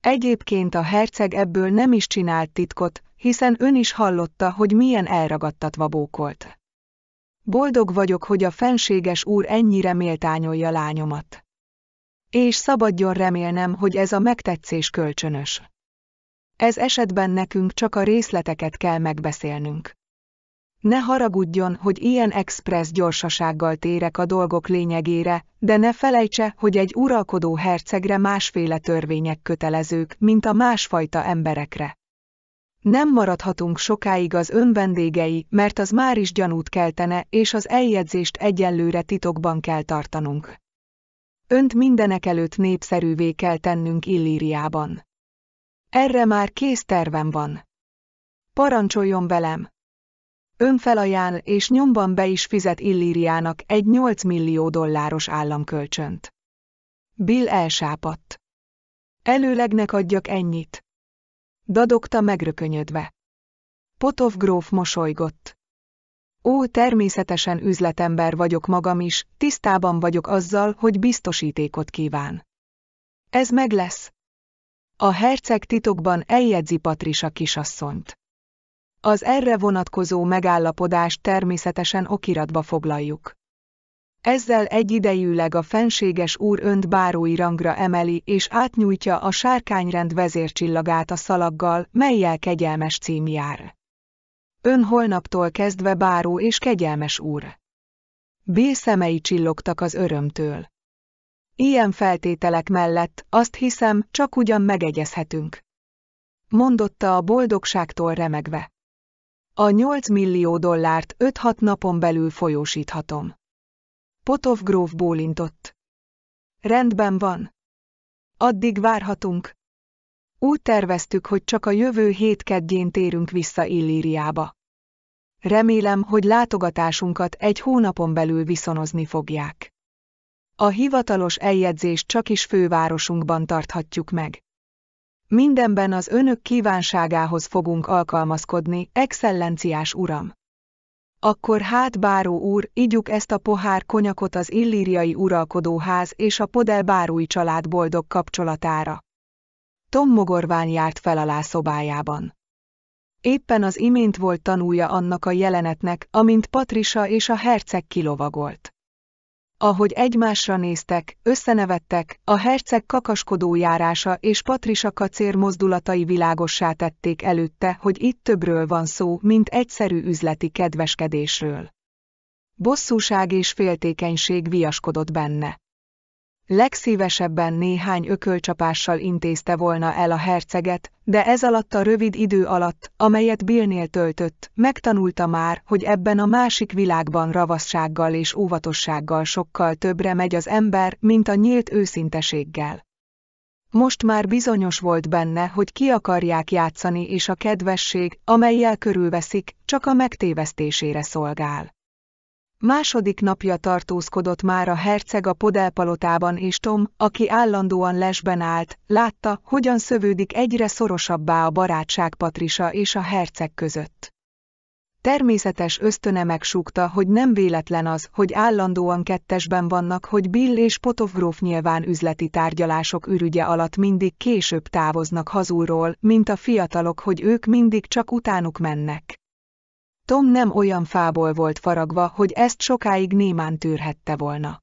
Egyébként a herceg ebből nem is csinált titkot, hiszen ön is hallotta, hogy milyen elragadtatva bókolt. Boldog vagyok, hogy a fenséges úr ennyire méltányolja lányomat. És szabadjon remélnem, hogy ez a megtetszés kölcsönös. Ez esetben nekünk csak a részleteket kell megbeszélnünk. Ne haragudjon, hogy ilyen express gyorsasággal térek a dolgok lényegére, de ne felejtse, hogy egy uralkodó hercegre másféle törvények kötelezők, mint a másfajta emberekre. Nem maradhatunk sokáig az önvendégei, mert az már is gyanút keltene, és az eljegyzést egyenlőre titokban kell tartanunk. Önt mindenek előtt népszerűvé kell tennünk Illíriában. Erre már kész tervem van. Parancsoljon velem! Ön felajánl és nyomban be is fizet Illíriának egy 8 millió dolláros államkölcsönt. Bill elsápadt. Előlegnek adjak ennyit. Dadogta megrökönyödve. Potov gróf mosolygott. Ó, természetesen üzletember vagyok magam is, tisztában vagyok azzal, hogy biztosítékot kíván. Ez meg lesz. A herceg titokban eljegyzi Patrisa kisasszonyt. Az erre vonatkozó megállapodást természetesen okiratba foglaljuk. Ezzel egyidejűleg a fenséges úr önt bárói rangra emeli és átnyújtja a sárkányrend vezércsillagát a szalaggal, melyel kegyelmes cím jár. Ön holnaptól kezdve báró és kegyelmes úr. B szemei csillogtak az örömtől. Ilyen feltételek mellett, azt hiszem, csak ugyan megegyezhetünk. Mondotta a boldogságtól remegve. A 8 millió dollárt 5-6 napon belül folyósíthatom. Potov gróf bólintott. Rendben van. Addig várhatunk. Úgy terveztük, hogy csak a jövő hét kedjén térünk vissza Illíriába. Remélem, hogy látogatásunkat egy hónapon belül viszonozni fogják. A hivatalos eljegyzést csak is fővárosunkban tarthatjuk meg. Mindenben az önök kívánságához fogunk alkalmazkodni, excellenciás uram. Akkor hát báró úr, ígyuk ezt a pohár konyakot az illíriai uralkodóház és a podel bárói család boldog kapcsolatára. Tom mogorván járt fel alá szobájában. Éppen az imént volt tanúja annak a jelenetnek, amint Patrisa és a herceg kilovagolt ahogy egymásra néztek, összenevettek, a herceg kakaskodó járása és Patrisa kacér mozdulatai világossá tették előtte, hogy itt többről van szó, mint egyszerű üzleti kedveskedésről. Bosszúság és féltékenység viaskodott benne. Legszívesebben néhány ökölcsapással intézte volna el a herceget, de ez alatt a rövid idő alatt, amelyet Billnél töltött, megtanulta már, hogy ebben a másik világban ravassággal és óvatossággal sokkal többre megy az ember, mint a nyílt őszinteséggel. Most már bizonyos volt benne, hogy ki akarják játszani és a kedvesség, amelyel körülveszik, csak a megtévesztésére szolgál. Második napja tartózkodott már a herceg a podelpalotában és Tom, aki állandóan lesben állt, látta, hogyan szövődik egyre szorosabbá a barátság Patrisa és a herceg között. Természetes ösztöne megsúgta, hogy nem véletlen az, hogy állandóan kettesben vannak, hogy Bill és Potovgróf nyilván üzleti tárgyalások ürügye alatt mindig később távoznak hazúról, mint a fiatalok, hogy ők mindig csak utánuk mennek. Tom nem olyan fából volt faragva, hogy ezt sokáig némán tűrhette volna.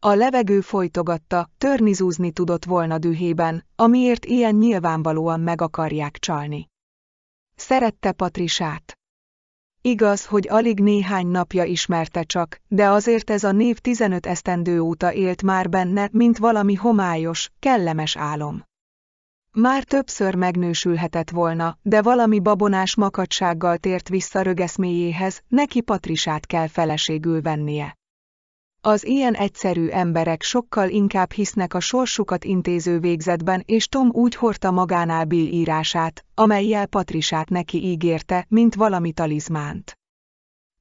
A levegő folytogatta, törnizúzni tudott volna dühében, amiért ilyen nyilvánvalóan meg akarják csalni. Szerette Patrisát. Igaz, hogy alig néhány napja ismerte csak, de azért ez a név 15 esztendő óta élt már benne, mint valami homályos, kellemes álom. Már többször megnősülhetett volna, de valami babonás makadsággal tért vissza rögeszméjéhez, neki Patrisát kell feleségül vennie. Az ilyen egyszerű emberek sokkal inkább hisznek a sorsukat intéző végzetben, és Tom úgy hordta magánál Bill írását, amelyel Patrisát neki ígérte, mint valami talizmánt.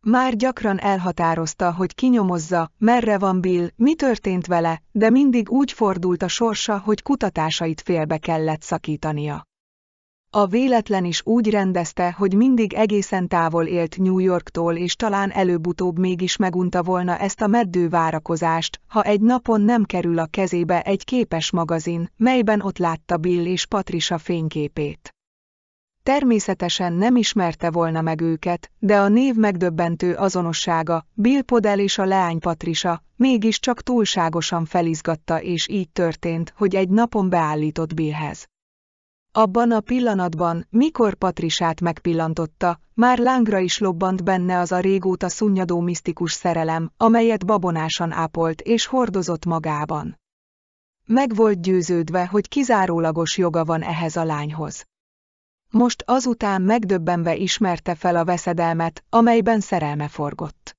Már gyakran elhatározta, hogy kinyomozza, merre van Bill, mi történt vele, de mindig úgy fordult a sorsa, hogy kutatásait félbe kellett szakítania. A véletlen is úgy rendezte, hogy mindig egészen távol élt New Yorktól, és talán előbb-utóbb mégis megunta volna ezt a meddő várakozást, ha egy napon nem kerül a kezébe egy képes magazin, melyben ott látta Bill és Patricia fényképét. Természetesen nem ismerte volna meg őket, de a név megdöbbentő azonossága, Bill Podell és a leány Patrisa, mégiscsak túlságosan felizgatta és így történt, hogy egy napon beállított Billhez. Abban a pillanatban, mikor Patrisát megpillantotta, már lángra is lobbant benne az a régóta szunnyadó misztikus szerelem, amelyet babonásan ápolt és hordozott magában. Meg volt győződve, hogy kizárólagos joga van ehhez a lányhoz. Most azután megdöbbenve ismerte fel a veszedelmet, amelyben szerelme forgott.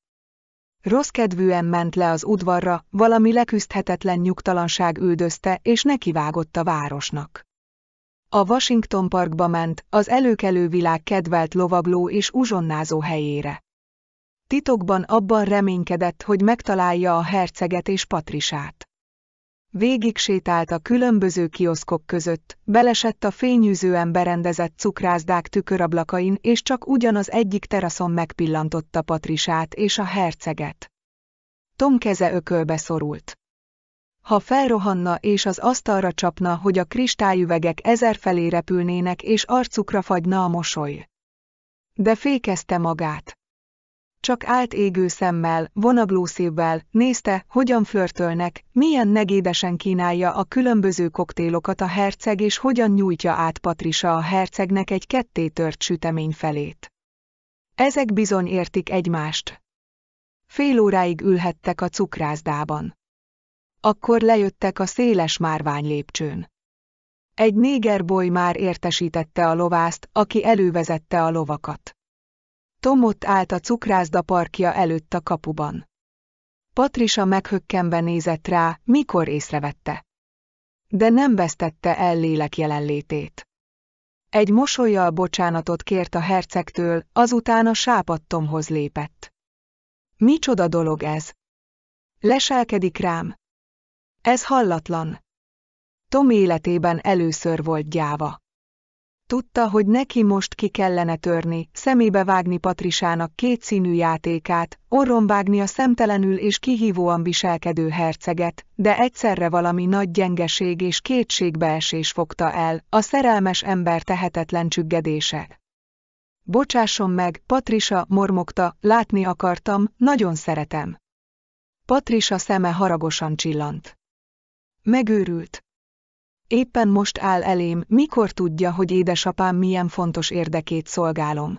Rossz kedvűen ment le az udvarra, valami leküzdhetetlen nyugtalanság üldözte és nekivágott a városnak. A Washington Parkba ment, az előkelő világ kedvelt lovagló és uzsonnázó helyére. Titokban abban reménykedett, hogy megtalálja a herceget és Patrisát. Végig sétált a különböző kioszkok között, belesett a fényűzően berendezett cukrászdák tükörablakain, és csak ugyanaz egyik teraszon megpillantotta Patrisát és a herceget. Tom keze ökölbe szorult. Ha felrohanna és az asztalra csapna, hogy a kristályüvegek felé repülnének és arcukra fagyna a mosoly. De fékezte magát csak állt égő szemmel, vonagló szívvel, nézte, hogyan flörtölnek, milyen negédesen kínálja a különböző koktélokat a herceg és hogyan nyújtja át Patrisa a hercegnek egy kettétört sütemény felét. Ezek bizony értik egymást. Fél óráig ülhettek a cukrászdában. Akkor lejöttek a széles márvány lépcsőn. Egy négerboly már értesítette a lovást, aki elővezette a lovakat. Tom ott állt a cukrászda parkja előtt a kapuban. Patrisa meghökkenve nézett rá, mikor észrevette. De nem vesztette el lélek jelenlétét. Egy mosolyjal bocsánatot kért a hercegtől, azután a sápadtomhoz lépett. Micsoda dolog ez? Leselkedik rám. Ez hallatlan. Tom életében először volt gyáva. Tudta, hogy neki most ki kellene törni, szemébe vágni Patrisának kétszínű játékát, orrombágni a szemtelenül és kihívóan viselkedő herceget, de egyszerre valami nagy gyengeség és kétségbeesés fogta el, a szerelmes ember tehetetlen csüggedése. Bocsásson meg, Patrisa, mormogta, látni akartam, nagyon szeretem. Patrisa szeme haragosan csillant. Megőrült. Éppen most áll elém, mikor tudja, hogy édesapám milyen fontos érdekét szolgálom.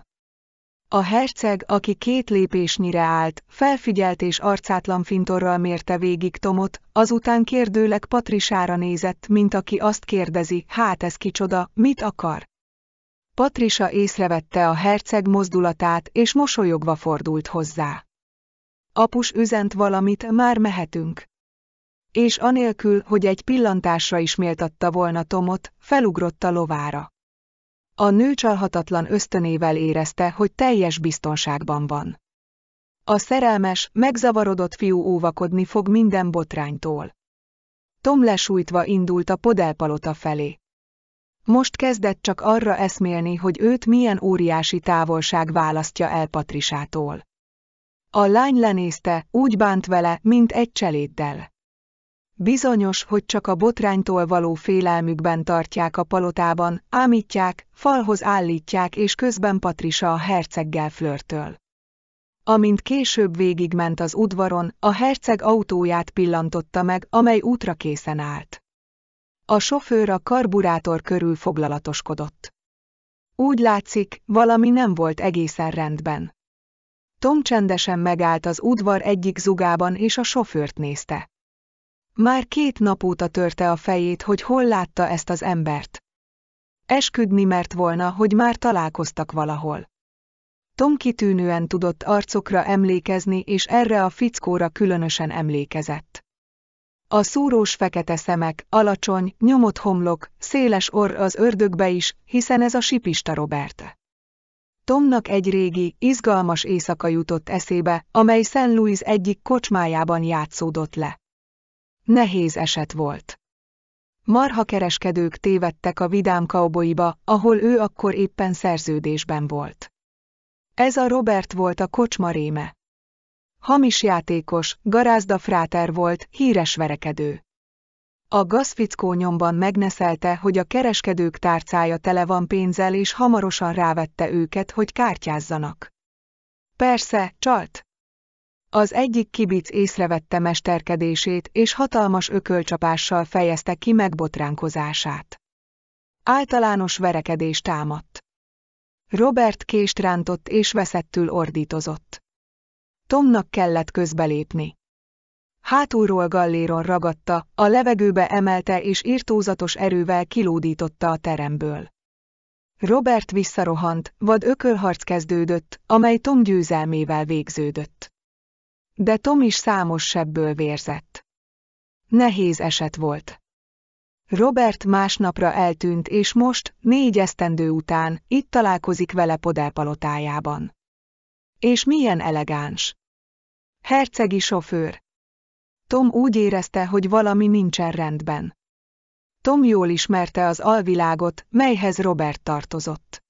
A herceg, aki két lépésnyire állt, felfigyelt és arcátlan fintorral mérte végig Tomot, azután kérdőleg Patrisára nézett, mint aki azt kérdezi, hát ez kicsoda, mit akar? Patrisa észrevette a herceg mozdulatát, és mosolyogva fordult hozzá. Apus üzent valamit, már mehetünk és anélkül, hogy egy pillantásra is méltatta volna Tomot, felugrott a lovára. A nő csalhatatlan ösztönével érezte, hogy teljes biztonságban van. A szerelmes, megzavarodott fiú óvakodni fog minden botránytól. Tom lesújtva indult a podelpalota felé. Most kezdett csak arra eszmélni, hogy őt milyen óriási távolság választja el Patrisától. A lány lenézte, úgy bánt vele, mint egy cseléddel. Bizonyos, hogy csak a botránytól való félelmükben tartják a palotában, ámítják, falhoz állítják és közben Patrisa a herceggel flörtöl. Amint később végigment az udvaron, a herceg autóját pillantotta meg, amely útra készen állt. A sofőr a karburátor körül foglalatoskodott. Úgy látszik, valami nem volt egészen rendben. Tom csendesen megállt az udvar egyik zugában és a sofőrt nézte. Már két nap óta törte a fejét, hogy hol látta ezt az embert. Esküdni mert volna, hogy már találkoztak valahol. Tom kitűnően tudott arcokra emlékezni, és erre a fickóra különösen emlékezett. A szúrós fekete szemek, alacsony, nyomott homlok, széles orr az ördögbe is, hiszen ez a sipista Robert. Tomnak egy régi, izgalmas éjszaka jutott eszébe, amely Szent Louis egyik kocsmájában játszódott le. Nehéz eset volt. Marha kereskedők tévedtek a vidám kauboiba, ahol ő akkor éppen szerződésben volt. Ez a Robert volt a réme. Hamis játékos, garázda fráter volt, híres verekedő. A gazfickó nyomban megneszelte, hogy a kereskedők tárcája tele van pénzzel és hamarosan rávette őket, hogy kártyázzanak. Persze, csalt. Az egyik kibic észrevette mesterkedését, és hatalmas ökölcsapással fejezte ki megbotránkozását. Általános verekedés támadt. Robert kést rántott és veszettül ordítozott. Tomnak kellett közbelépni. Hátulról galléron ragadta, a levegőbe emelte és írtózatos erővel kilódította a teremből. Robert visszarohant, vad ökölharc kezdődött, amely Tom győzelmével végződött. De Tom is számos sebből vérzett. Nehéz eset volt. Robert másnapra eltűnt, és most, négy esztendő után, itt találkozik vele podelpalotájában. És milyen elegáns. Hercegi sofőr. Tom úgy érezte, hogy valami nincsen rendben. Tom jól ismerte az alvilágot, melyhez Robert tartozott.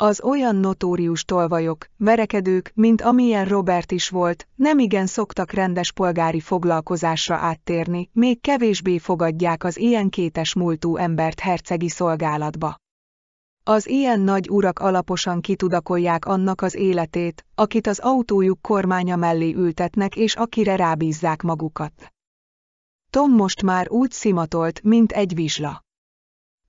Az olyan notórius tolvajok, verekedők, mint amilyen Robert is volt, nemigen szoktak rendes polgári foglalkozásra áttérni, még kevésbé fogadják az ilyen kétes múltú embert hercegi szolgálatba. Az ilyen nagy urak alaposan kitudakolják annak az életét, akit az autójuk kormánya mellé ültetnek és akire rábízzák magukat. Tom most már úgy szimatolt, mint egy vizsla.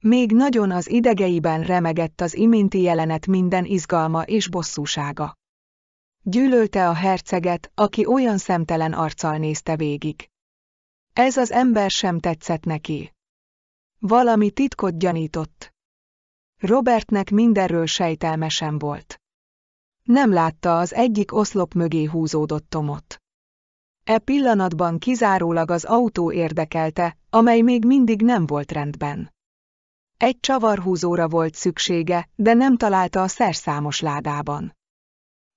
Még nagyon az idegeiben remegett az iménti jelenet minden izgalma és bosszúsága. Gyűlölte a herceget, aki olyan szemtelen arccal nézte végig. Ez az ember sem tetszett neki. Valami titkot gyanított. Robertnek mindenről sejtelme sem volt. Nem látta az egyik oszlop mögé húzódott Tomot. E pillanatban kizárólag az autó érdekelte, amely még mindig nem volt rendben. Egy csavarhúzóra volt szüksége, de nem találta a szerszámos ládában.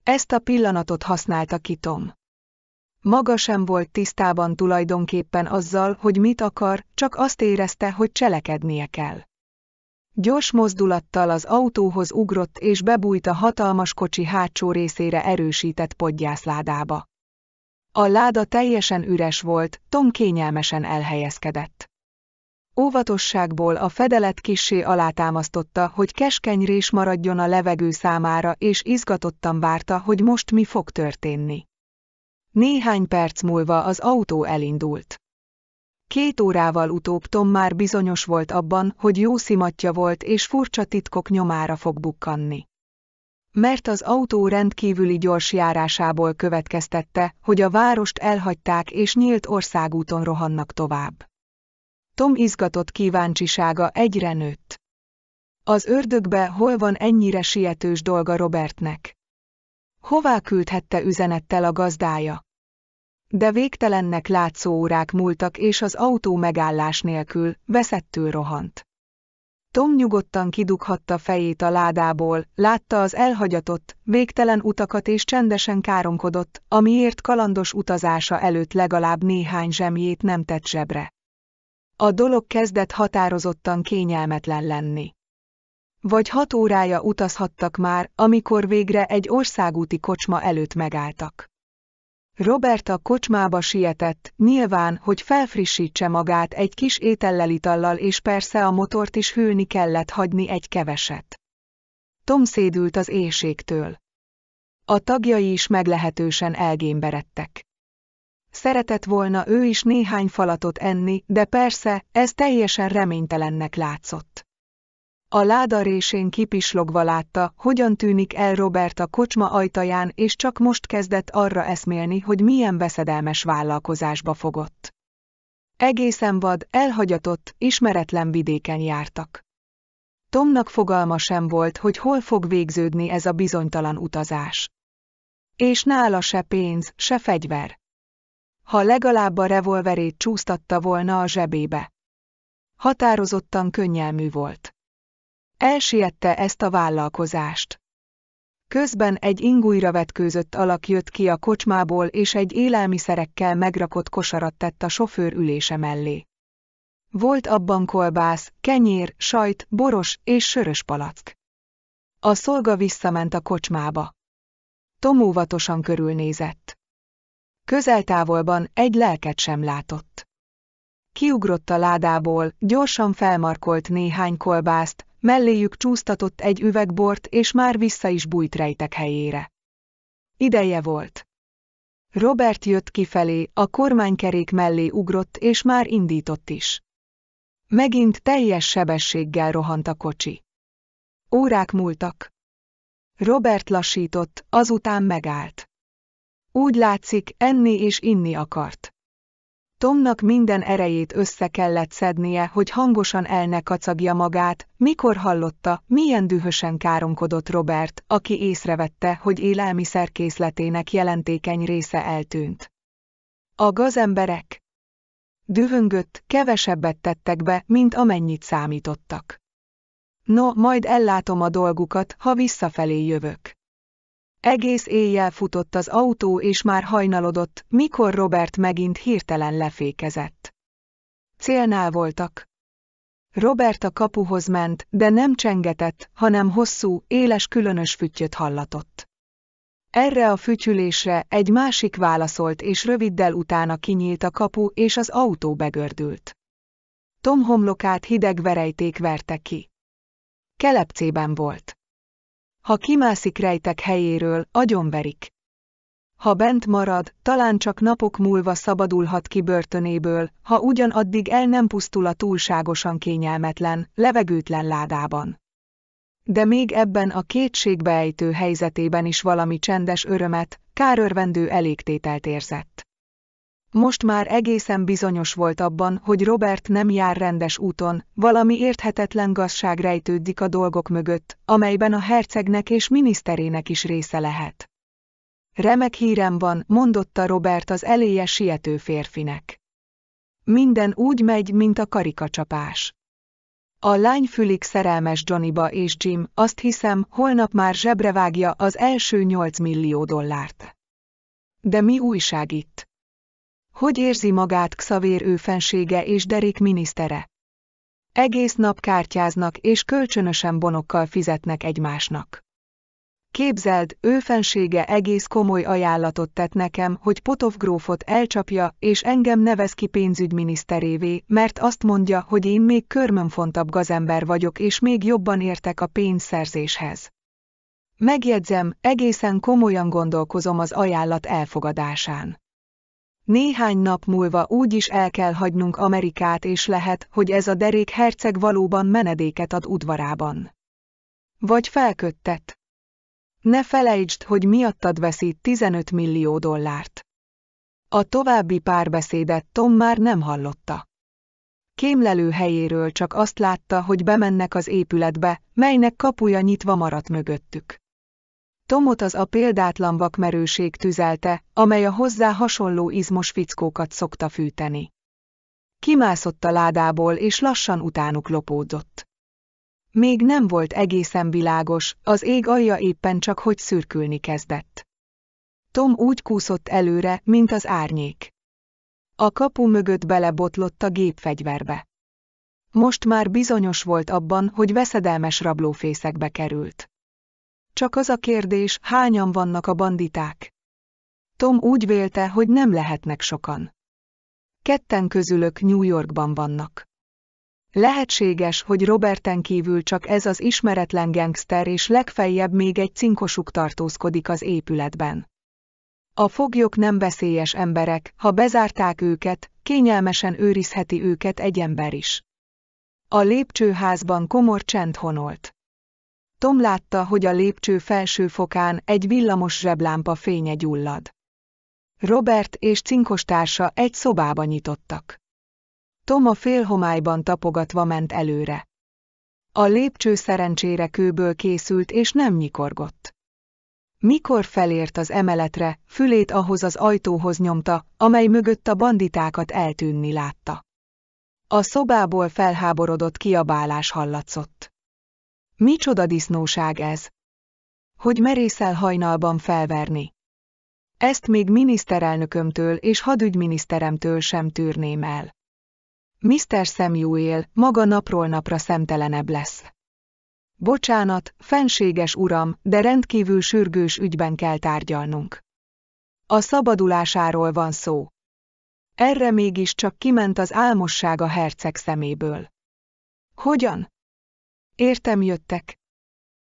Ezt a pillanatot használta ki Tom. Maga sem volt tisztában tulajdonképpen azzal, hogy mit akar, csak azt érezte, hogy cselekednie kell. Gyors mozdulattal az autóhoz ugrott és bebújt a hatalmas kocsi hátsó részére erősített podgyászládába. A láda teljesen üres volt, Tom kényelmesen elhelyezkedett. Óvatosságból a fedelet kissé alátámasztotta, hogy keskeny rés maradjon a levegő számára, és izgatottan várta, hogy most mi fog történni. Néhány perc múlva az autó elindult. Két órával utóbb Tom már bizonyos volt abban, hogy jó szimatja volt és furcsa titkok nyomára fog bukkanni. Mert az autó rendkívüli gyors járásából következtette, hogy a várost elhagyták és nyílt országúton rohannak tovább. Tom izgatott kíváncsisága egyre nőtt. Az ördögbe hol van ennyire sietős dolga Robertnek? Hová küldhette üzenettel a gazdája? De végtelennek látszó órák múltak és az autó megállás nélkül, veszettül rohant. Tom nyugodtan kidughatta fejét a ládából, látta az elhagyatott, végtelen utakat és csendesen káromkodott, amiért kalandos utazása előtt legalább néhány zsemjét nem tett zsebre. A dolog kezdett határozottan kényelmetlen lenni. Vagy hat órája utazhattak már, amikor végre egy országúti kocsma előtt megálltak. Robert a kocsmába sietett, nyilván, hogy felfrissítse magát egy kis étellelitallal és persze a motort is hűlni kellett hagyni egy keveset. Tom szédült az éjségtől. A tagjai is meglehetősen elgémberedtek. Szeretett volna ő is néhány falatot enni, de persze, ez teljesen reménytelennek látszott. A láda résén kipislogva látta, hogyan tűnik el Robert a kocsma ajtaján, és csak most kezdett arra eszmélni, hogy milyen veszedelmes vállalkozásba fogott. Egészen vad, elhagyatott, ismeretlen vidéken jártak. Tomnak fogalma sem volt, hogy hol fog végződni ez a bizonytalan utazás. És nála se pénz, se fegyver ha legalább a revolverét csúsztatta volna a zsebébe. Határozottan könnyelmű volt. Elsiette ezt a vállalkozást. Közben egy ingújra vetkőzött alak jött ki a kocsmából, és egy élelmiszerekkel megrakott kosarat tett a sofőr ülése mellé. Volt abban kolbász, kenyér, sajt, boros és sörös palack. A szolga visszament a kocsmába. Tom óvatosan körülnézett. Közeltávolban egy lelket sem látott. Kiugrott a ládából, gyorsan felmarkolt néhány kolbászt, melléjük csúsztatott egy üvegbort, és már vissza is bújt rejtek helyére. Ideje volt. Robert jött kifelé, a kormánykerék mellé ugrott, és már indított is. Megint teljes sebességgel rohant a kocsi. Órák múltak. Robert lassított, azután megállt. Úgy látszik, enni és inni akart. Tomnak minden erejét össze kellett szednie, hogy hangosan el ne kacagja magát, mikor hallotta, milyen dühösen káromkodott Robert, aki észrevette, hogy élelmiszerkészletének jelentékeny része eltűnt. A gazemberek dühöngött, kevesebbet tettek be, mint amennyit számítottak. No, majd ellátom a dolgukat, ha visszafelé jövök. Egész éjjel futott az autó és már hajnalodott, mikor Robert megint hirtelen lefékezett. Célnál voltak. Robert a kapuhoz ment, de nem csengetett, hanem hosszú, éles különös fütyöt hallatott. Erre a fütyülésre egy másik válaszolt és röviddel utána kinyílt a kapu és az autó begördült. Tom homlokát hideg verejték verte ki. Kelepcében volt. Ha kimászik rejtek helyéről, agyonverik. Ha bent marad, talán csak napok múlva szabadulhat ki börtönéből, ha ugyanaddig el nem pusztul a túlságosan kényelmetlen, levegőtlen ládában. De még ebben a kétségbeejtő helyzetében is valami csendes örömet, kárörvendő elégtételt érzett. Most már egészen bizonyos volt abban, hogy Robert nem jár rendes úton, valami érthetetlen gazság rejtődik a dolgok mögött, amelyben a hercegnek és miniszterének is része lehet. Remek hírem van, mondotta Robert az eléje siető férfinek. Minden úgy megy, mint a karikacsapás. A lány fülik szerelmes Johnnyba és Jim, azt hiszem, holnap már zsebrevágja az első 8 millió dollárt. De mi újság itt? Hogy érzi magát Xavier ő fensége és Derék minisztere? Egész nap kártyáznak és kölcsönösen bonokkal fizetnek egymásnak. Képzeld, ő fensége egész komoly ajánlatot tett nekem, hogy Potov grófot elcsapja, és engem nevez ki pénzügyminiszterévé, mert azt mondja, hogy én még körmönfontabb gazember vagyok, és még jobban értek a pénzszerzéshez. Megjegyzem, egészen komolyan gondolkozom az ajánlat elfogadásán. Néhány nap múlva úgy is el kell hagynunk Amerikát és lehet, hogy ez a derék herceg valóban menedéket ad udvarában. Vagy felköttet. Ne felejtsd, hogy miattad veszít 15 millió dollárt. A további párbeszédet Tom már nem hallotta. Kémlelő helyéről csak azt látta, hogy bemennek az épületbe, melynek kapuja nyitva maradt mögöttük. Tomot az a példátlan vakmerőség tüzelte, amely a hozzá hasonló izmos fickókat szokta fűteni. Kimászott a ládából és lassan utánuk lopódott. Még nem volt egészen világos, az ég alja éppen csak hogy szürkülni kezdett. Tom úgy kúszott előre, mint az árnyék. A kapu mögött belebotlott a gépfegyverbe. Most már bizonyos volt abban, hogy veszedelmes rablófészekbe került. Csak az a kérdés, hányan vannak a banditák. Tom úgy vélte, hogy nem lehetnek sokan. Ketten közülök New Yorkban vannak. Lehetséges, hogy Roberten kívül csak ez az ismeretlen gangster és legfeljebb még egy cinkosuk tartózkodik az épületben. A foglyok nem veszélyes emberek, ha bezárták őket, kényelmesen őrizheti őket egy ember is. A lépcsőházban komor csend honolt. Tom látta, hogy a lépcső felső fokán egy villamos zseblámpa fénye gyullad. Robert és cinkostársa egy szobába nyitottak. Tom a félhomályban tapogatva ment előre. A lépcső szerencsére kőből készült és nem nyikorgott. Mikor felért az emeletre, fülét ahhoz az ajtóhoz nyomta, amely mögött a banditákat eltűnni látta. A szobából felháborodott kiabálás hallatszott. Micsoda disznóság ez! Hogy merészel hajnalban felverni. Ezt még miniszterelnökömtől és hadügyminiszteremtől sem tűrném el. Mr. Samuel maga napról napra szemtelenebb lesz. Bocsánat, fenséges uram, de rendkívül sürgős ügyben kell tárgyalnunk. A szabadulásáról van szó. Erre mégis csak kiment az álmosság a herceg szeméből. Hogyan? Értem jöttek.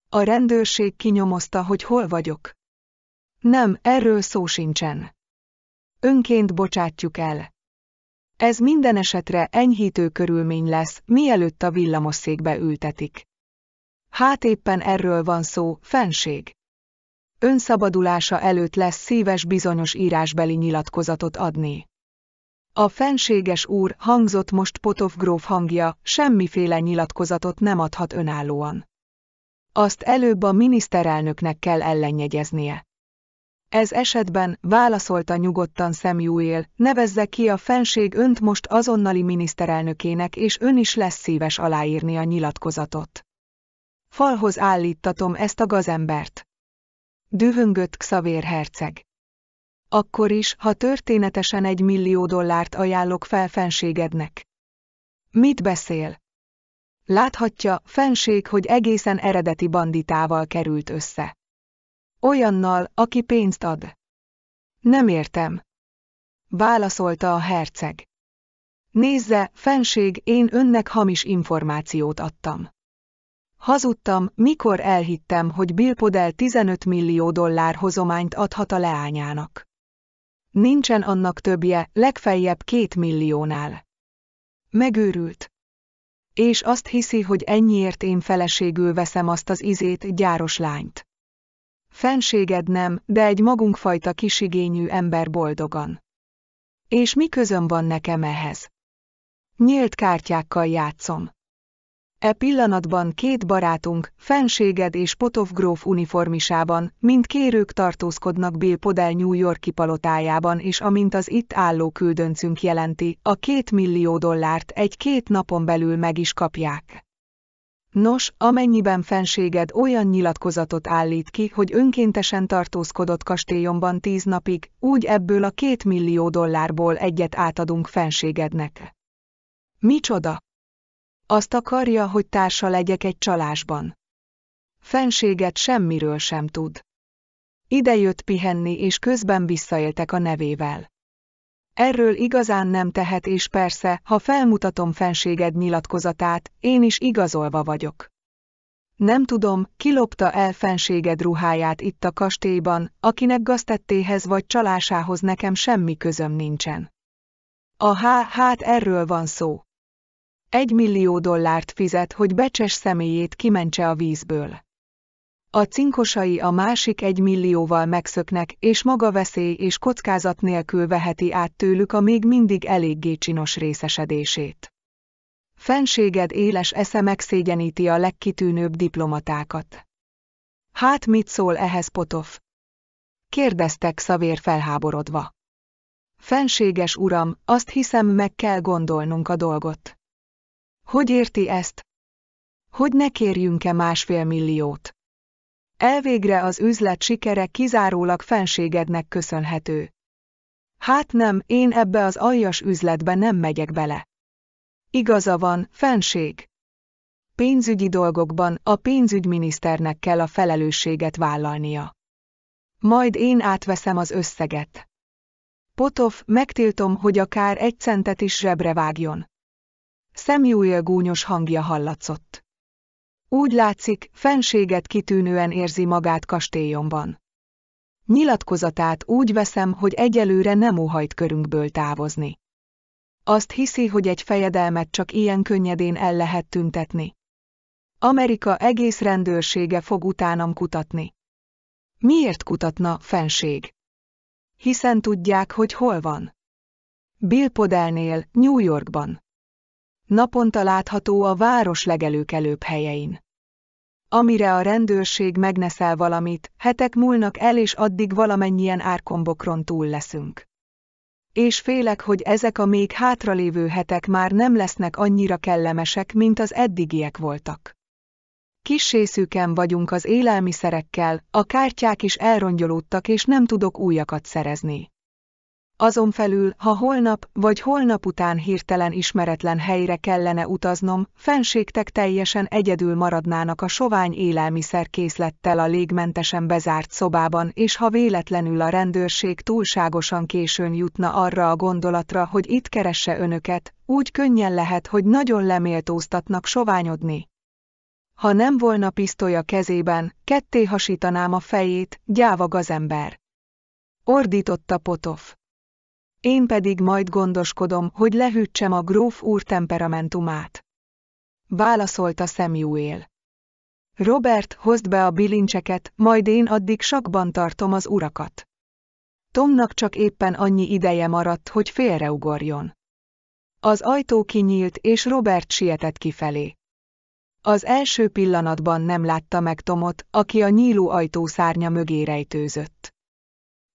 A rendőrség kinyomozta, hogy hol vagyok. Nem, erről szó sincsen. Önként bocsátjuk el. Ez minden esetre enyhítő körülmény lesz, mielőtt a villamosszékbe ültetik. Hát éppen erről van szó, fenség. Önszabadulása előtt lesz szíves bizonyos írásbeli nyilatkozatot adni. A fenséges úr, hangzott most Potov gróf hangja, semmiféle nyilatkozatot nem adhat önállóan. Azt előbb a miniszterelnöknek kell ellenjegyeznie. Ez esetben, válaszolta nyugodtan Samuel, nevezze ki a fenség önt most azonnali miniszterelnökének és ön is lesz szíves aláírni a nyilatkozatot. Falhoz állítatom ezt a gazembert. Dühöngött Xavér herceg. Akkor is, ha történetesen egy millió dollárt ajánlok fel fenségednek. Mit beszél? Láthatja, fenség, hogy egészen eredeti banditával került össze. Olyannal, aki pénzt ad. Nem értem. Válaszolta a herceg. Nézze, fenség, én önnek hamis információt adtam. Hazudtam, mikor elhittem, hogy Bill Podell 15 millió dollár hozományt adhat a leányának. Nincsen annak többje, legfeljebb két milliónál. Megőrült. És azt hiszi, hogy ennyiért én feleségül veszem azt az izét, gyáros lányt. Fenséged nem, de egy magunkfajta kisigényű ember boldogan. És mi közöm van nekem ehhez? Nyílt kártyákkal játszom. E pillanatban két barátunk, fenséged és Potov gróf uniformisában, mint kérők tartózkodnak Bill Podel New Yorki palotájában és amint az itt álló küldöncünk jelenti, a két millió dollárt egy-két napon belül meg is kapják. Nos, amennyiben fenséged olyan nyilatkozatot állít ki, hogy önkéntesen tartózkodott kastélyomban tíz napig, úgy ebből a két millió dollárból egyet átadunk fenségednek. Micsoda? Azt akarja, hogy társa legyek egy csalásban. Fenséget semmiről sem tud. Ide jött pihenni, és közben visszaéltek a nevével. Erről igazán nem tehet, és persze, ha felmutatom fenséged nyilatkozatát, én is igazolva vagyok. Nem tudom, kilopta el fenséged ruháját itt a kastélyban, akinek gaztettéhez vagy csalásához nekem semmi közöm nincsen. A há, hát erről van szó. Egy millió dollárt fizet, hogy becses személyét kimentse a vízből. A cinkosai a másik egy millióval megszöknek, és maga veszély és kockázat nélkül veheti át tőlük a még mindig eléggé csinos részesedését. Fenséged éles esze megszégyeníti a legkitűnőbb diplomatákat. Hát mit szól ehhez Potov? Kérdeztek szavér felháborodva. Fenséges uram, azt hiszem meg kell gondolnunk a dolgot. Hogy érti ezt? Hogy ne kérjünk-e másfél milliót? Elvégre az üzlet sikere kizárólag fenségednek köszönhető. Hát nem, én ebbe az aljas üzletbe nem megyek bele. Igaza van, fenség. Pénzügyi dolgokban a pénzügyminiszternek kell a felelősséget vállalnia. Majd én átveszem az összeget. Potov, megtiltom, hogy akár egy centet is zsebre vágjon szemjúja gúnyos hangja hallatszott. Úgy látszik, fenséget kitűnően érzi magát kastélyomban. Nyilatkozatát úgy veszem, hogy egyelőre nem óhajt körünkből távozni. Azt hiszi, hogy egy fejedelmet csak ilyen könnyedén el lehet tüntetni. Amerika egész rendőrsége fog utánam kutatni. Miért kutatna, fenség? Hiszen tudják, hogy hol van. Bill Podelnél, New Yorkban. Naponta látható a város legelőkelőbb helyein. Amire a rendőrség megneszel valamit, hetek múlnak el és addig valamennyien árkombokron túl leszünk. És félek, hogy ezek a még hátralévő hetek már nem lesznek annyira kellemesek, mint az eddigiek voltak. Kissészűken vagyunk az élelmiszerekkel, a kártyák is elrongyolódtak és nem tudok újakat szerezni. Azon felül, ha holnap vagy holnap után hirtelen ismeretlen helyre kellene utaznom, fenségtek teljesen egyedül maradnának a sovány élelmiszerkészlettel a légmentesen bezárt szobában, és ha véletlenül a rendőrség túlságosan későn jutna arra a gondolatra, hogy itt keresse önöket, úgy könnyen lehet, hogy nagyon leméltóztatnak soványodni. Ha nem volna pisztolya kezében, ketté hasítanám a fejét, gyáva gazember. Ordította Potov. Én pedig majd gondoskodom, hogy lehűtsem a gróf úr temperamentumát. Válaszolta Samuel. Robert, hozd be a bilincseket, majd én addig sakban tartom az urakat. Tomnak csak éppen annyi ideje maradt, hogy félreugorjon. Az ajtó kinyílt, és Robert sietett kifelé. Az első pillanatban nem látta meg Tomot, aki a nyíló ajtó szárnya mögé rejtőzött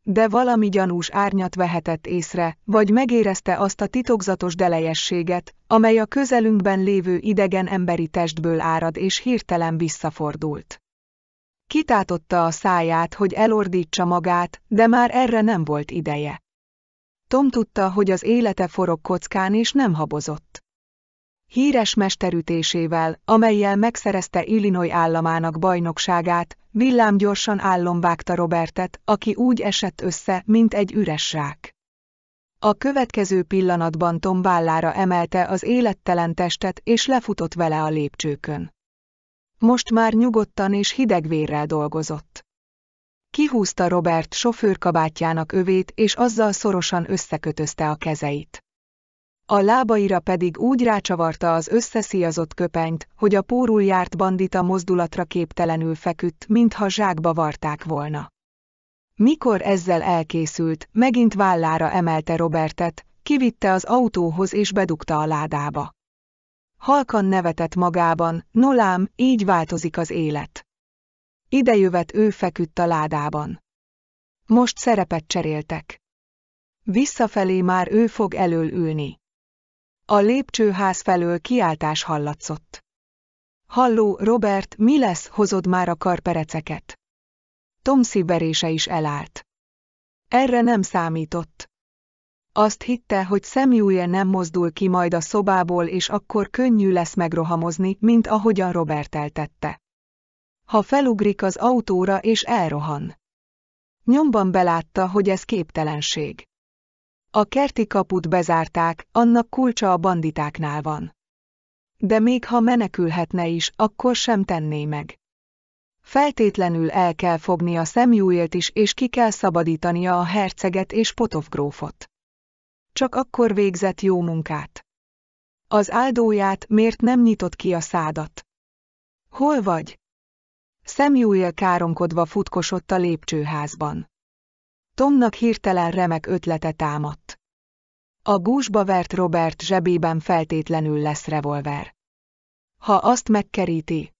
de valami gyanús árnyat vehetett észre, vagy megérezte azt a titokzatos delejességet, amely a közelünkben lévő idegen emberi testből árad és hirtelen visszafordult. Kitátotta a száját, hogy elordítsa magát, de már erre nem volt ideje. Tom tudta, hogy az élete forog kockán és nem habozott. Híres mesterütésével, amelyel megszerezte Illinois államának bajnokságát, Villámgyorsan állomvágta Robertet, aki úgy esett össze, mint egy üres rák. A következő pillanatban Tom vállára emelte az élettelen testet és lefutott vele a lépcsőkön. Most már nyugodtan és hidegvérrel dolgozott. Kihúzta Robert sofőrkabátjának övét és azzal szorosan összekötözte a kezeit. A lábaira pedig úgy rácsavarta az összesziazott köpenyt, hogy a pórul járt bandita mozdulatra képtelenül feküdt, mintha zsákba varták volna. Mikor ezzel elkészült, megint vállára emelte Robertet, kivitte az autóhoz és bedugta a ládába. Halkan nevetett magában, nolám, így változik az élet. Idejövet ő feküdt a ládában. Most szerepet cseréltek. Visszafelé már ő fog elől ülni. A lépcsőház felől kiáltás hallatszott. Halló, Robert, mi lesz, hozod már a karpereceket? Tom szívverése is elállt. Erre nem számított. Azt hitte, hogy Samuel nem mozdul ki majd a szobából, és akkor könnyű lesz megrohamozni, mint ahogyan Robert eltette. Ha felugrik az autóra és elrohan. Nyomban belátta, hogy ez képtelenség. A kerti kaput bezárták, annak kulcsa a banditáknál van. De még ha menekülhetne is, akkor sem tenné meg. Feltétlenül el kell fogni a Samuelt is, és ki kell szabadítania a herceget és Potovgrófot. Csak akkor végzett jó munkát. Az áldóját miért nem nyitott ki a szádat? Hol vagy? Samuel káromkodva futkosott a lépcsőházban. Tomnak hirtelen remek ötlete támadt. A gúzsba vert Robert zsebében feltétlenül lesz revolver. Ha azt megkeríti.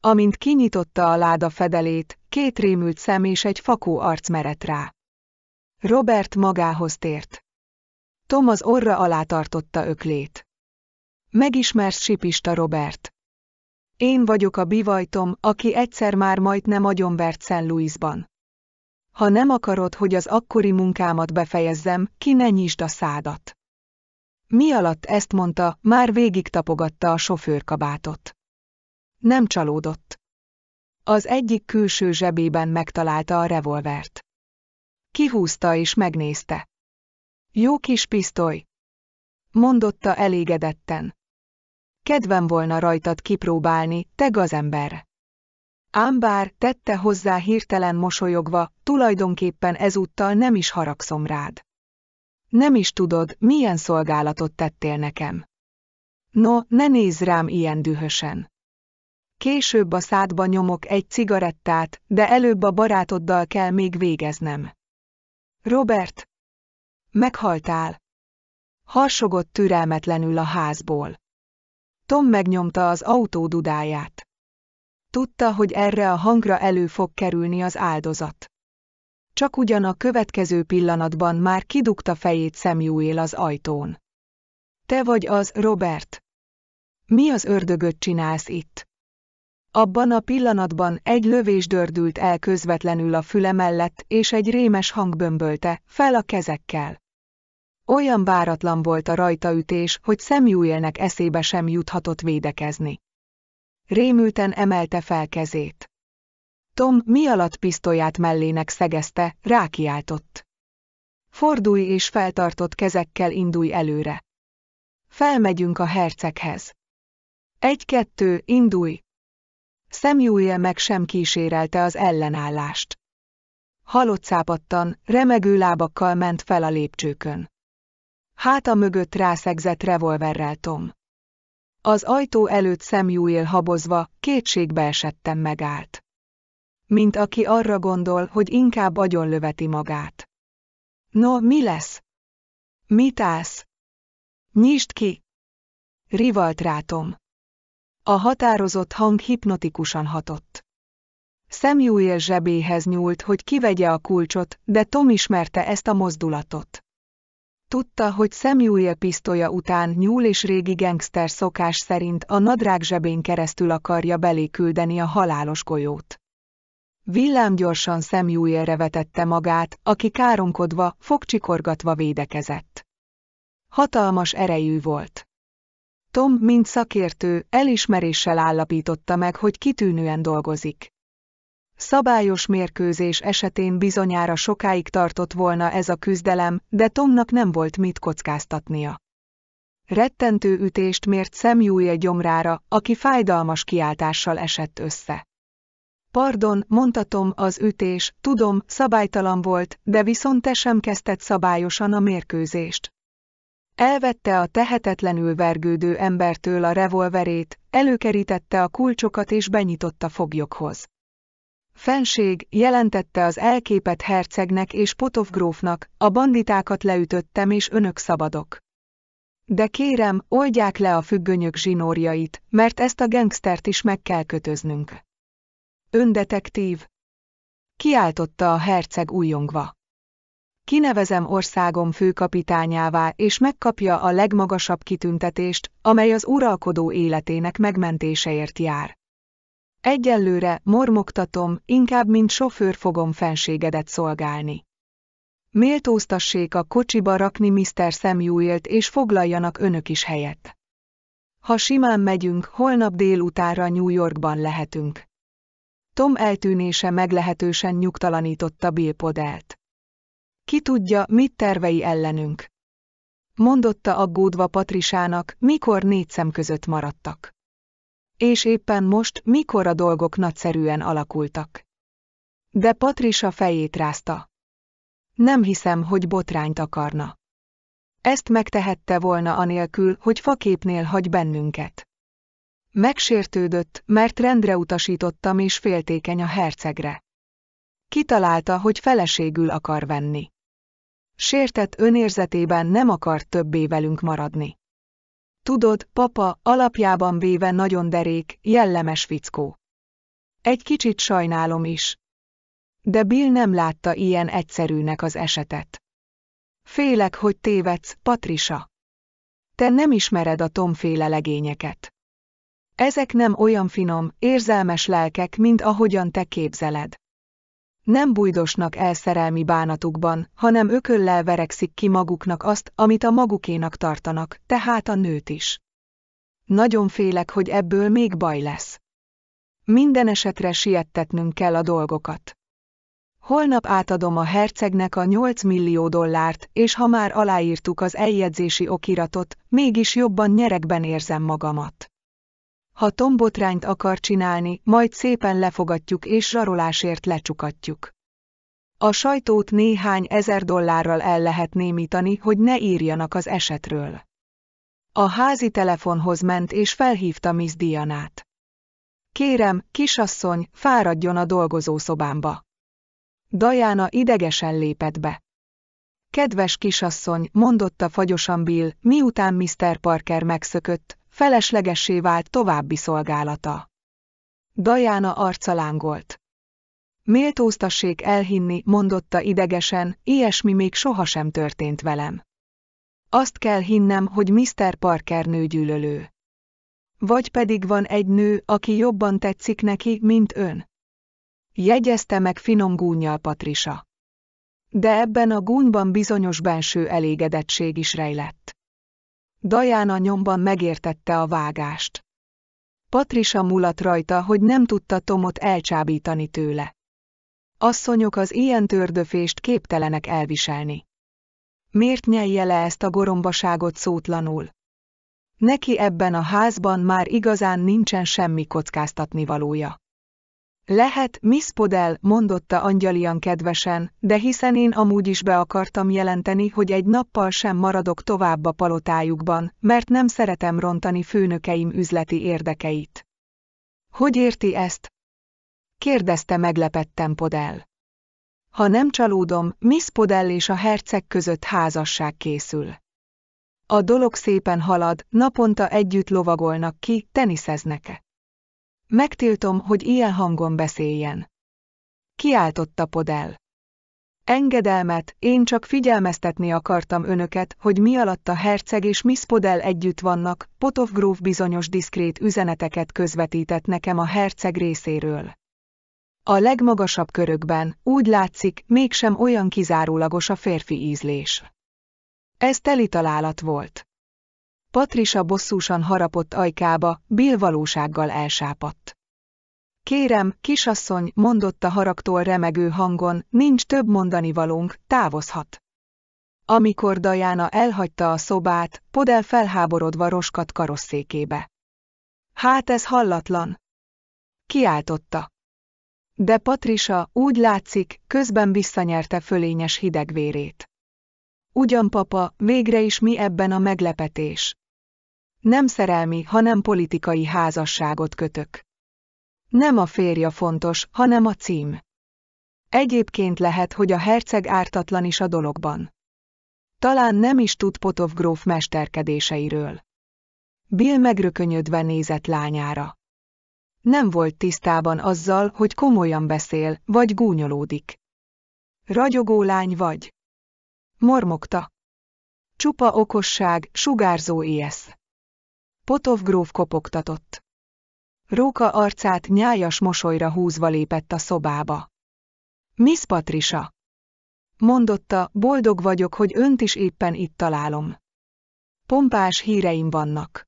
Amint kinyitotta a láda fedelét, két rémült szem és egy fakó arc merett rá. Robert magához tért. Tom az orra alá tartotta öklét. Megismersz sipista Robert. Én vagyok a bivajtom, aki egyszer már majdnem agyonvert Szent Louisban. Ha nem akarod, hogy az akkori munkámat befejezzem, ki ne nyisd a szádat. Mi alatt ezt mondta, már végig tapogatta a sofőrkabátot. Nem csalódott. Az egyik külső zsebében megtalálta a revolvert. Kihúzta és megnézte. Jó kis pisztoly, mondotta elégedetten. Kedvem volna rajtad kipróbálni, te gazember ám bár, tette hozzá hirtelen mosolyogva, tulajdonképpen ezúttal nem is haragszom rád. Nem is tudod, milyen szolgálatot tettél nekem. No, ne nézz rám ilyen dühösen. Később a szádba nyomok egy cigarettát, de előbb a barátoddal kell még végeznem. Robert! Meghaltál! Harsogott türelmetlenül a házból. Tom megnyomta az autó dudáját. Tudta, hogy erre a hangra elő fog kerülni az áldozat. Csak ugyan a következő pillanatban már kidugta fejét Samuel az ajtón. Te vagy az, Robert. Mi az ördögöt csinálsz itt? Abban a pillanatban egy lövés dördült el közvetlenül a füle mellett, és egy rémes hang bömbölte, fel a kezekkel. Olyan váratlan volt a rajtaütés, hogy Samuelnek eszébe sem juthatott védekezni. Rémülten emelte fel kezét. Tom mi alatt pisztolyát mellének szegezte, rákiáltott. Fordulj és feltartott kezekkel indulj előre. Felmegyünk a herceghez. Egy-kettő, indulj! Szemjúlje meg sem kísérelte az ellenállást. Halott szápadtan, remegő lábakkal ment fel a lépcsőkön. Háta mögött rászegzett revolverrel Tom. Az ajtó előtt Samuel habozva, kétségbe esettem megállt. Mint aki arra gondol, hogy inkább agyonlöveti magát. No, mi lesz? Mit állsz? Nyisd ki! Rivalt rátom. A határozott hang hipnotikusan hatott. Samuel zsebéhez nyúlt, hogy kivegye a kulcsot, de Tom ismerte ezt a mozdulatot. Tudta, hogy Samuel pisztolya után nyúl és régi gengszter szokás szerint a nadrág zsebén keresztül akarja beléküldeni a halálos golyót. Villám gyorsan Samuelre vetette magát, aki káromkodva, fogcsikorgatva védekezett. Hatalmas erejű volt. Tom, mint szakértő, elismeréssel állapította meg, hogy kitűnően dolgozik. Szabályos mérkőzés esetén bizonyára sokáig tartott volna ez a küzdelem, de Tomnak nem volt mit kockáztatnia. Rettentő ütést mért Szemjúje gyomrára, aki fájdalmas kiáltással esett össze. Pardon, mondhatom, az ütés, tudom, szabálytalan volt, de viszont te sem kezdted szabályosan a mérkőzést. Elvette a tehetetlenül vergődő embertől a revolverét, előkerítette a kulcsokat és benyitotta foglyokhoz. Fenség, jelentette az elképet hercegnek és Potov grófnak, a banditákat leütöttem és önök szabadok. De kérem, oldják le a függönyök zsinórjait, mert ezt a gengstert is meg kell kötöznünk. Öndetektív. Kiáltotta a herceg újongva. Kinevezem országom főkapitányává, és megkapja a legmagasabb kitüntetést, amely az uralkodó életének megmentéseért jár. Egyelőre, mormogtatom, inkább mint sofőr fogom fenségedet szolgálni. Méltóztassék a kocsiba rakni Mr. Samuel-t és foglaljanak önök is helyet. Ha simán megyünk, holnap délutánra New Yorkban lehetünk. Tom eltűnése meglehetősen nyugtalanította Bill Podelt. Ki tudja, mit tervei ellenünk. Mondotta aggódva Patrisának, mikor négy szem között maradtak és éppen most mikor a dolgok nagyszerűen alakultak. De Patrisa fejét rázta. Nem hiszem, hogy botrányt akarna. Ezt megtehette volna anélkül, hogy faképnél hagy bennünket. Megsértődött, mert rendre utasítottam és féltékeny a hercegre. Kitalálta, hogy feleségül akar venni. Sértett önérzetében nem akart többé velünk maradni. Tudod, papa, alapjában véve nagyon derék, jellemes fickó. Egy kicsit sajnálom is. De Bill nem látta ilyen egyszerűnek az esetet. Félek, hogy tévedsz, Patrisa. Te nem ismered a Tomféle legényeket. Ezek nem olyan finom, érzelmes lelkek, mint ahogyan te képzeled nem bújdosnak el szerelmi bánatukban, hanem ököllel verekszik ki maguknak azt, amit a magukénak tartanak, tehát a nőt is. Nagyon félek, hogy ebből még baj lesz. Minden esetre siettetnünk kell a dolgokat. Holnap átadom a hercegnek a 8 millió dollárt, és ha már aláírtuk az eljegyzési okiratot, mégis jobban nyerekben érzem magamat. Ha tombotrányt akar csinálni, majd szépen lefogatjuk és zsarolásért lecsukatjuk. A sajtót néhány ezer dollárral el lehet némítani, hogy ne írjanak az esetről. A házi telefonhoz ment és felhívta Miss Dianát. Kérem, kisasszony, fáradjon a dolgozószobámba. Dajana idegesen lépett be. Kedves kisasszony, mondotta fagyosan Bill, miután Mr. Parker megszökött, feleslegessé vált további szolgálata. Dajána arca lángolt. Méltóztassék elhinni, mondotta idegesen, ilyesmi még sohasem történt velem. Azt kell hinnem, hogy Mr. Parker nőgyűlölő. Vagy pedig van egy nő, aki jobban tetszik neki, mint ön. Jegyezte meg finom gúnyjal Patrisa. De ebben a gúnyban bizonyos benső elégedettség is rejlett. Dajána nyomban megértette a vágást. Patrisa mulat rajta, hogy nem tudta Tomot elcsábítani tőle. Asszonyok az ilyen tördöfést képtelenek elviselni. Miért nyelje le ezt a gorombaságot szótlanul? Neki ebben a házban már igazán nincsen semmi kockáztatnivalója. Lehet, Miss Podel, mondotta angyalian kedvesen, de hiszen én amúgy is be akartam jelenteni, hogy egy nappal sem maradok tovább a palotájukban, mert nem szeretem rontani főnökeim üzleti érdekeit. Hogy érti ezt? kérdezte meglepettem Podel. Ha nem csalódom, Miss Podell és a herceg között házasság készül. A dolog szépen halad, naponta együtt lovagolnak ki, teniszeznek. Megtiltom, hogy ilyen hangon beszéljen. Kiáltotta Podel. Engedelmet, én csak figyelmeztetni akartam önöket, hogy mi alatt a herceg és Miss Podel együtt vannak, Potov Gróf bizonyos diszkrét üzeneteket közvetített nekem a herceg részéről. A legmagasabb körökben, úgy látszik, mégsem olyan kizárólagos a férfi ízlés. Ez teli találat volt. Patrisa bosszúsan harapott ajkába, Bill valósággal elsápadt. Kérem, kisasszony, mondotta haragtól remegő hangon, nincs több mondani valunk, távozhat. Amikor Dajána elhagyta a szobát, Podel felháborodva roskat karosszékébe. Hát ez hallatlan. Kiáltotta. De Patrisa, úgy látszik, közben visszanyerte fölényes hidegvérét. Ugyan papa, végre is mi ebben a meglepetés. Nem szerelmi, hanem politikai házasságot kötök. Nem a férja fontos, hanem a cím. Egyébként lehet, hogy a herceg ártatlan is a dologban. Talán nem is tud Potov gróf mesterkedéseiről. Bill megrökönyödve nézett lányára. Nem volt tisztában azzal, hogy komolyan beszél, vagy gúnyolódik. Ragyogó lány vagy. Mormogta. Csupa okosság, sugárzó ész. Potov gróf kopogtatott. Róka arcát nyájas mosolyra húzva lépett a szobába. Miss Patricia! Mondotta, boldog vagyok, hogy önt is éppen itt találom. Pompás híreim vannak.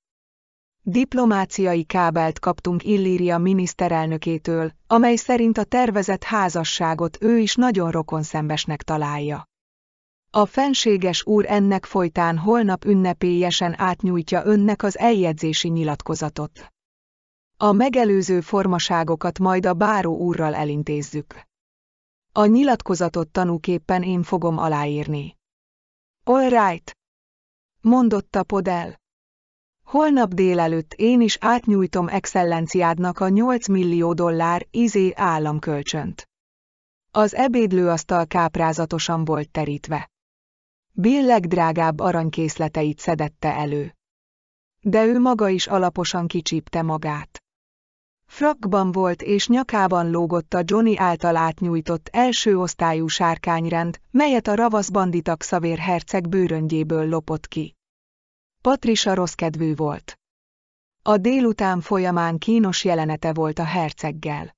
Diplomáciai kábelt kaptunk Illíria miniszterelnökétől, amely szerint a tervezett házasságot ő is nagyon rokonszembesnek találja. A fenséges úr ennek folytán holnap ünnepélyesen átnyújtja önnek az eljegyzési nyilatkozatot. A megelőző formaságokat majd a báró úrral elintézzük. A nyilatkozatot tanúképpen én fogom aláírni. All right, mondotta Podel. Holnap délelőtt én is átnyújtom excellenciádnak a 8 millió dollár izé államkölcsönt. Az ebédlőasztal káprázatosan volt terítve. Bill legdrágább aranykészleteit szedette elő. De ő maga is alaposan kicsípte magát. Frakban volt és nyakában lógott a Johnny által átnyújtott első osztályú sárkányrend, melyet a ravasz banditak szavér herceg bőröngyéből lopott ki. Patricia kedvű volt. A délután folyamán kínos jelenete volt a herceggel.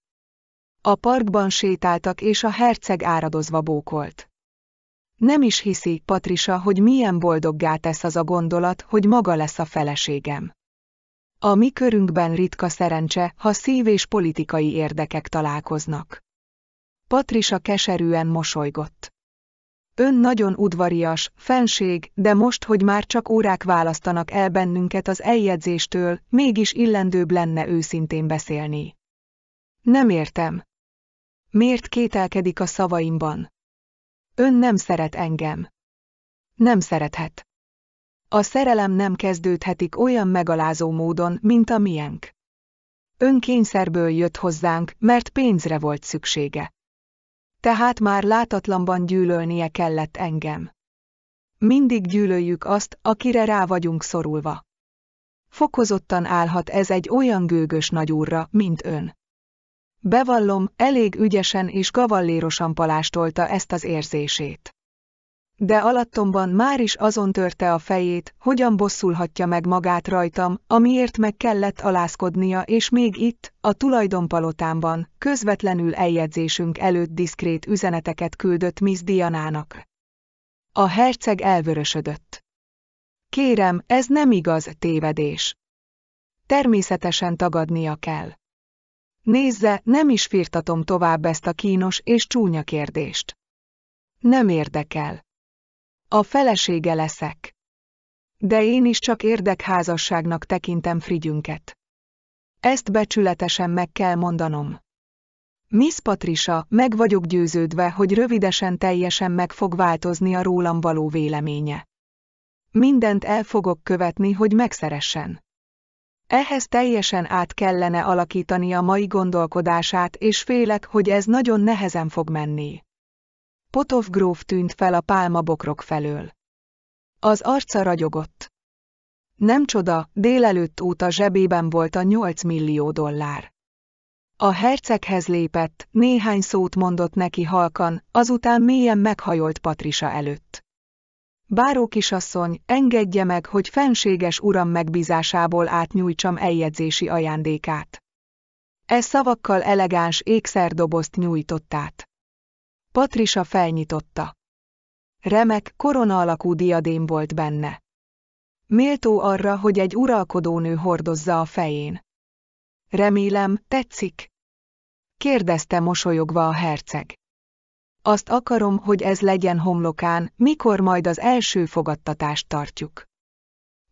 A parkban sétáltak és a herceg áradozva bókolt. Nem is hiszi, Patrisa, hogy milyen boldoggá tesz az a gondolat, hogy maga lesz a feleségem. A mi körünkben ritka szerencse, ha szív és politikai érdekek találkoznak. Patrisa keserűen mosolygott. Ön nagyon udvarias, fenség, de most, hogy már csak órák választanak el bennünket az eljegyzéstől, mégis illendőbb lenne őszintén beszélni. Nem értem. Miért kételkedik a szavaimban? Ön nem szeret engem. Nem szerethet. A szerelem nem kezdődhetik olyan megalázó módon, mint a miénk. Ön kényszerből jött hozzánk, mert pénzre volt szüksége. Tehát már látatlanban gyűlölnie kellett engem. Mindig gyűlöljük azt, akire rá vagyunk szorulva. Fokozottan állhat ez egy olyan gőgös nagyúrra, mint ön. Bevallom, elég ügyesen és kavallérosan palástolta ezt az érzését. De alattomban már is azon törte a fejét, hogyan bosszulhatja meg magát rajtam, amiért meg kellett alázkodnia, és még itt, a tulajdonpalotámban, közvetlenül eljegyzésünk előtt diszkrét üzeneteket küldött Miss Dianának. A herceg elvörösödött. Kérem, ez nem igaz tévedés. Természetesen tagadnia kell. Nézze, nem is firtatom tovább ezt a kínos és csúnya kérdést. Nem érdekel. A felesége leszek. De én is csak érdekházasságnak tekintem Frigyünket. Ezt becsületesen meg kell mondanom. Miss Patricia, meg vagyok győződve, hogy rövidesen teljesen meg fog változni a rólam való véleménye. Mindent el fogok követni, hogy megszeressen. Ehhez teljesen át kellene alakítani a mai gondolkodását, és félek, hogy ez nagyon nehezen fog menni. Potov gróf tűnt fel a pálmabokrok felől. Az arca ragyogott. Nem csoda, délelőtt óta zsebében volt a 8 millió dollár. A herceghez lépett, néhány szót mondott neki halkan, azután mélyen meghajolt Patrisa előtt. Báró kisasszony, engedje meg, hogy fenséges uram megbízásából átnyújtsam eljegyzési ajándékát. E szavakkal elegáns ékszerdobozt nyújtott át. Patrisa felnyitotta. Remek, korona alakú diadém volt benne. Méltó arra, hogy egy uralkodónő hordozza a fején. Remélem, tetszik? Kérdezte mosolyogva a herceg. Azt akarom, hogy ez legyen homlokán, mikor majd az első fogadtatást tartjuk.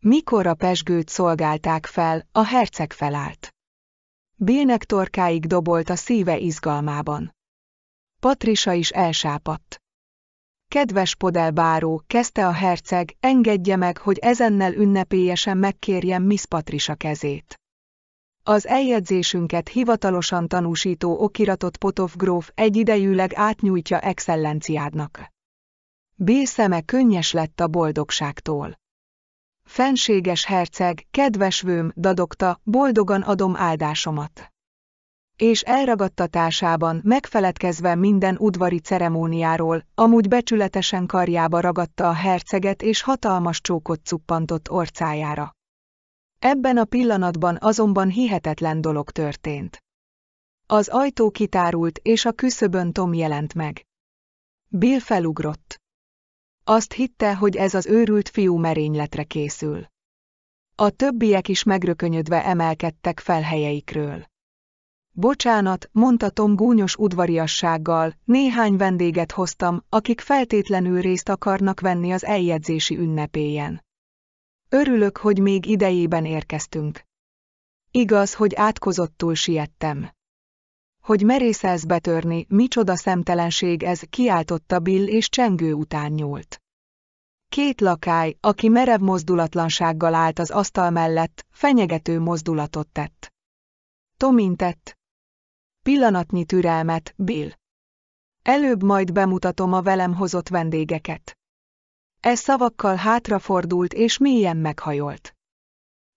Mikor a pesgőt szolgálták fel, a herceg felállt. Bélnek torkáig dobolt a szíve izgalmában. Patrisa is elsápadt. Kedves podelbáró, kezdte a herceg, engedje meg, hogy ezennel ünnepélyesen megkérjem Miss Patrisa kezét. Az eljegyzésünket hivatalosan tanúsító okiratot Potov gróf egyidejűleg átnyújtja excellenciádnak. B. szeme könnyes lett a boldogságtól. Fenséges herceg, kedves vőm, dadogta, boldogan adom áldásomat. És elragadtatásában, megfeledkezve minden udvari ceremóniáról, amúgy becsületesen karjába ragadta a herceget és hatalmas csókot cuppantott orcájára. Ebben a pillanatban azonban hihetetlen dolog történt. Az ajtó kitárult, és a küszöbön Tom jelent meg. Bill felugrott. Azt hitte, hogy ez az őrült fiú merényletre készül. A többiek is megrökönyödve emelkedtek fel helyeikről. Bocsánat, mondta Tom gúnyos udvariassággal, néhány vendéget hoztam, akik feltétlenül részt akarnak venni az eljegyzési ünnepéjen. Örülök, hogy még idejében érkeztünk. Igaz, hogy átkozottul siettem. Hogy merészelsz betörni, micsoda szemtelenség ez, kiáltotta Bill és csengő után nyúlt. Két lakály, aki merev mozdulatlansággal állt az asztal mellett, fenyegető mozdulatot tett. Tomintett. Pillanatnyi türelmet, Bill. Előbb majd bemutatom a velem hozott vendégeket. E szavakkal hátrafordult és mélyen meghajolt.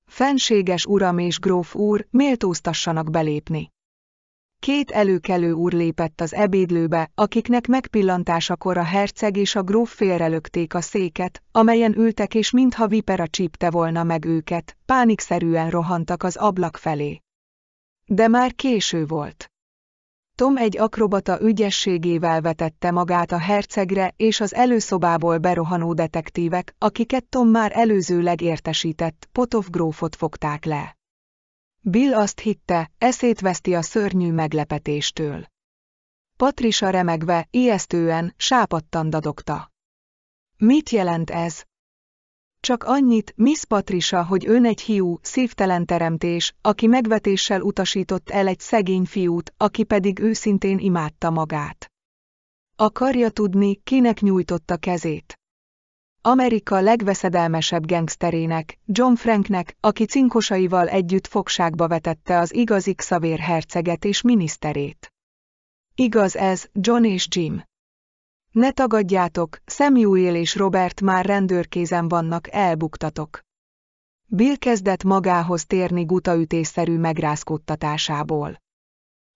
Fenséges uram és gróf úr, méltóztassanak belépni. Két előkelő úr lépett az ebédlőbe, akiknek megpillantásakor a herceg és a gróf félrelökték a széket, amelyen ültek és mintha vipera csípte volna meg őket, pánikszerűen rohantak az ablak felé. De már késő volt. Tom egy akrobata ügyességével vetette magát a hercegre és az előszobából berohanó detektívek, akiket Tom már előzőleg értesített, Potov grófot fogták le. Bill azt hitte, eszét veszti a szörnyű meglepetéstől. Patrisa remegve, ijesztően, sápadtan dadogta. Mit jelent ez? Csak annyit, Miss Patricia, hogy ön egy hiú, szívtelen teremtés, aki megvetéssel utasított el egy szegény fiút, aki pedig őszintén imádta magát. Akarja tudni, kinek nyújtotta kezét. Amerika legveszedelmesebb gengszterének, John Franknek, aki cinkosaival együtt fogságba vetette az igazi Xavér herceget és miniszterét. Igaz ez, John és Jim. Ne tagadjátok, Samuel és Robert már rendőrkézen vannak, elbuktatok. Bill kezdett magához térni gutaütésszerű megrázkódtatásából.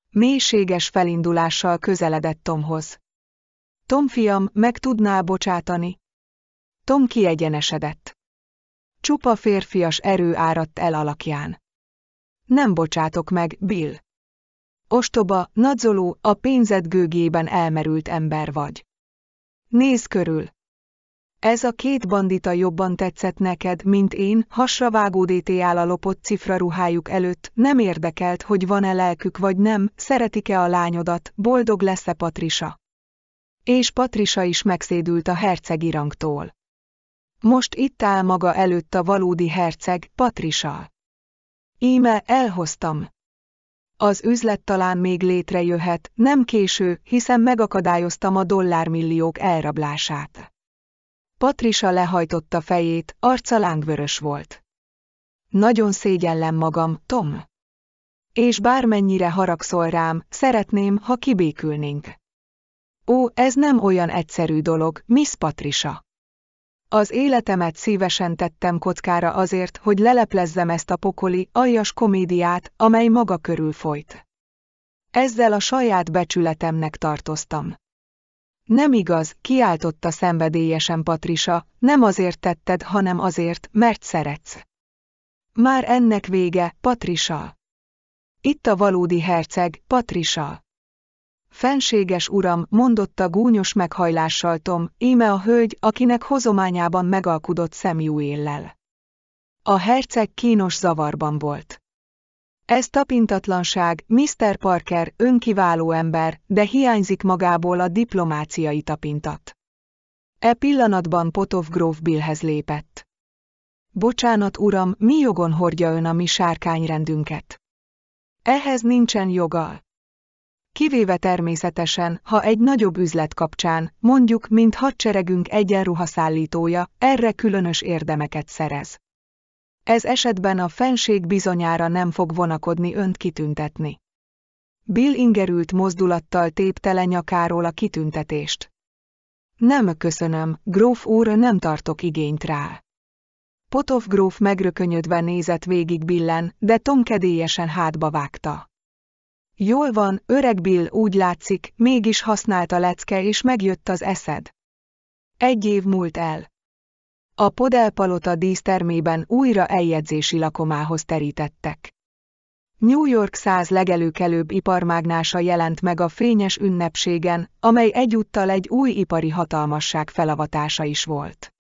Mélységes felindulással közeledett Tomhoz. Tom fiam, meg tudnál bocsátani? Tom kiegyenesedett. Csupa férfias erő áradt el alakján. Nem bocsátok meg, Bill. Ostoba, nadzoló, a pénzed gőgében elmerült ember vagy. Nézz körül! Ez a két bandita jobban tetszett neked, mint én, hasravágó dta áll a lopott ruhájuk előtt, nem érdekelt, hogy van-e lelkük vagy nem, szeretik-e a lányodat, boldog lesz-e Patrisa. És Patrisa is megszédült a hercegi rangtól. Most itt áll maga előtt a valódi herceg, Patrisa. Íme, elhoztam. Az üzlet talán még létrejöhet, nem késő, hiszen megakadályoztam a dollármilliók elrablását. Patrisa lehajtotta fejét, arca lángvörös volt. Nagyon szégyellem magam, Tom. És bármennyire haragszol rám, szeretném, ha kibékülnénk. Ó, ez nem olyan egyszerű dolog, Miss Patrisa. Az életemet szívesen tettem kockára azért, hogy leleplezzem ezt a pokoli, aljas komédiát, amely maga körül folyt. Ezzel a saját becsületemnek tartoztam. Nem igaz, kiáltotta szenvedélyesen Patrisa, nem azért tetted, hanem azért, mert szeretsz. Már ennek vége, Patrisa. Itt a valódi herceg, Patrisa. Fenséges uram, mondotta gúnyos meghajlással Tom, íme a hölgy, akinek hozományában megalkudott Samuellel. A herceg kínos zavarban volt. Ez tapintatlanság, Mr. Parker, önkiváló ember, de hiányzik magából a diplomáciai tapintat. E pillanatban Potov gróf Billhez lépett. Bocsánat, uram, mi jogon hordja ön a mi sárkányrendünket? Ehhez nincsen joga. Kivéve természetesen, ha egy nagyobb üzlet kapcsán, mondjuk, mint hadseregünk egyenruhaszállítója, erre különös érdemeket szerez. Ez esetben a fenség bizonyára nem fog vonakodni önt kitüntetni. Bill ingerült mozdulattal tépte le nyakáról a kitüntetést. Nem köszönöm, gróf úr, nem tartok igényt rá. Potov gróf megrökönyödve nézett végig Billen, de Tom kedélyesen hátba vágta. Jól van, öreg Bill úgy látszik, mégis használta lecke és megjött az eszed. Egy év múlt el. A Podelpalota dísztermében újra eljegyzési lakomához terítettek. New York száz legelőkelőbb iparmágnása jelent meg a fényes ünnepségen, amely egyúttal egy új ipari hatalmasság felavatása is volt.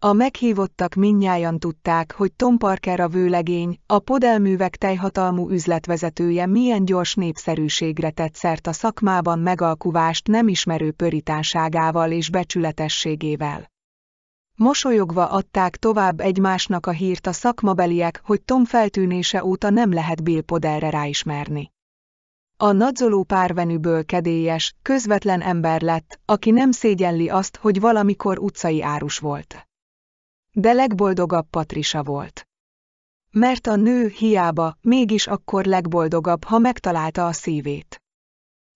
A meghívottak minnyáján tudták, hogy Tom Parker a vőlegény, a podelművek tejhatalmú üzletvezetője milyen gyors népszerűségre tett szert a szakmában megalkuvást nem ismerő pörításágával és becsületességével. Mosolyogva adták tovább egymásnak a hírt a szakmabeliek, hogy Tom feltűnése óta nem lehet Bill Podelre ráismerni. A nadzoló párvenűből kedélyes, közvetlen ember lett, aki nem szégyenli azt, hogy valamikor utcai árus volt de legboldogabb Patrisa volt. Mert a nő hiába, mégis akkor legboldogabb, ha megtalálta a szívét.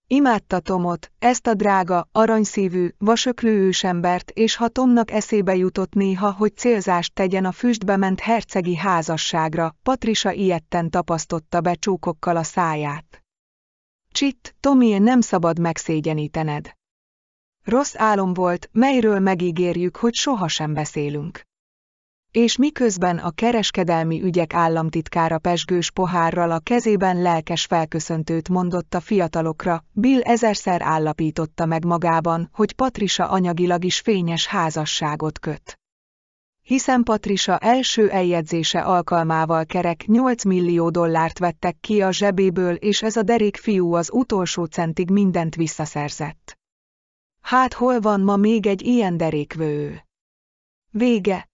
Imádta Tomot, ezt a drága, aranyszívű, vasöklő ősembert, és ha Tomnak eszébe jutott néha, hogy célzást tegyen a füstbe ment hercegi házasságra, Patrisa ilyetten tapasztotta be csókokkal a száját. Csitt, Tomi, nem szabad megszégyenítened. Rossz álom volt, melyről megígérjük, hogy sohasem beszélünk és miközben a kereskedelmi ügyek államtitkára pesgős pohárral a kezében lelkes felköszöntőt mondott a fiatalokra, Bill ezerszer állapította meg magában, hogy Patrisa anyagilag is fényes házasságot köt. Hiszen Patrisa első eljegyzése alkalmával kerek 8 millió dollárt vettek ki a zsebéből és ez a derék fiú az utolsó centig mindent visszaszerzett. Hát hol van ma még egy ilyen derékvő? Vége!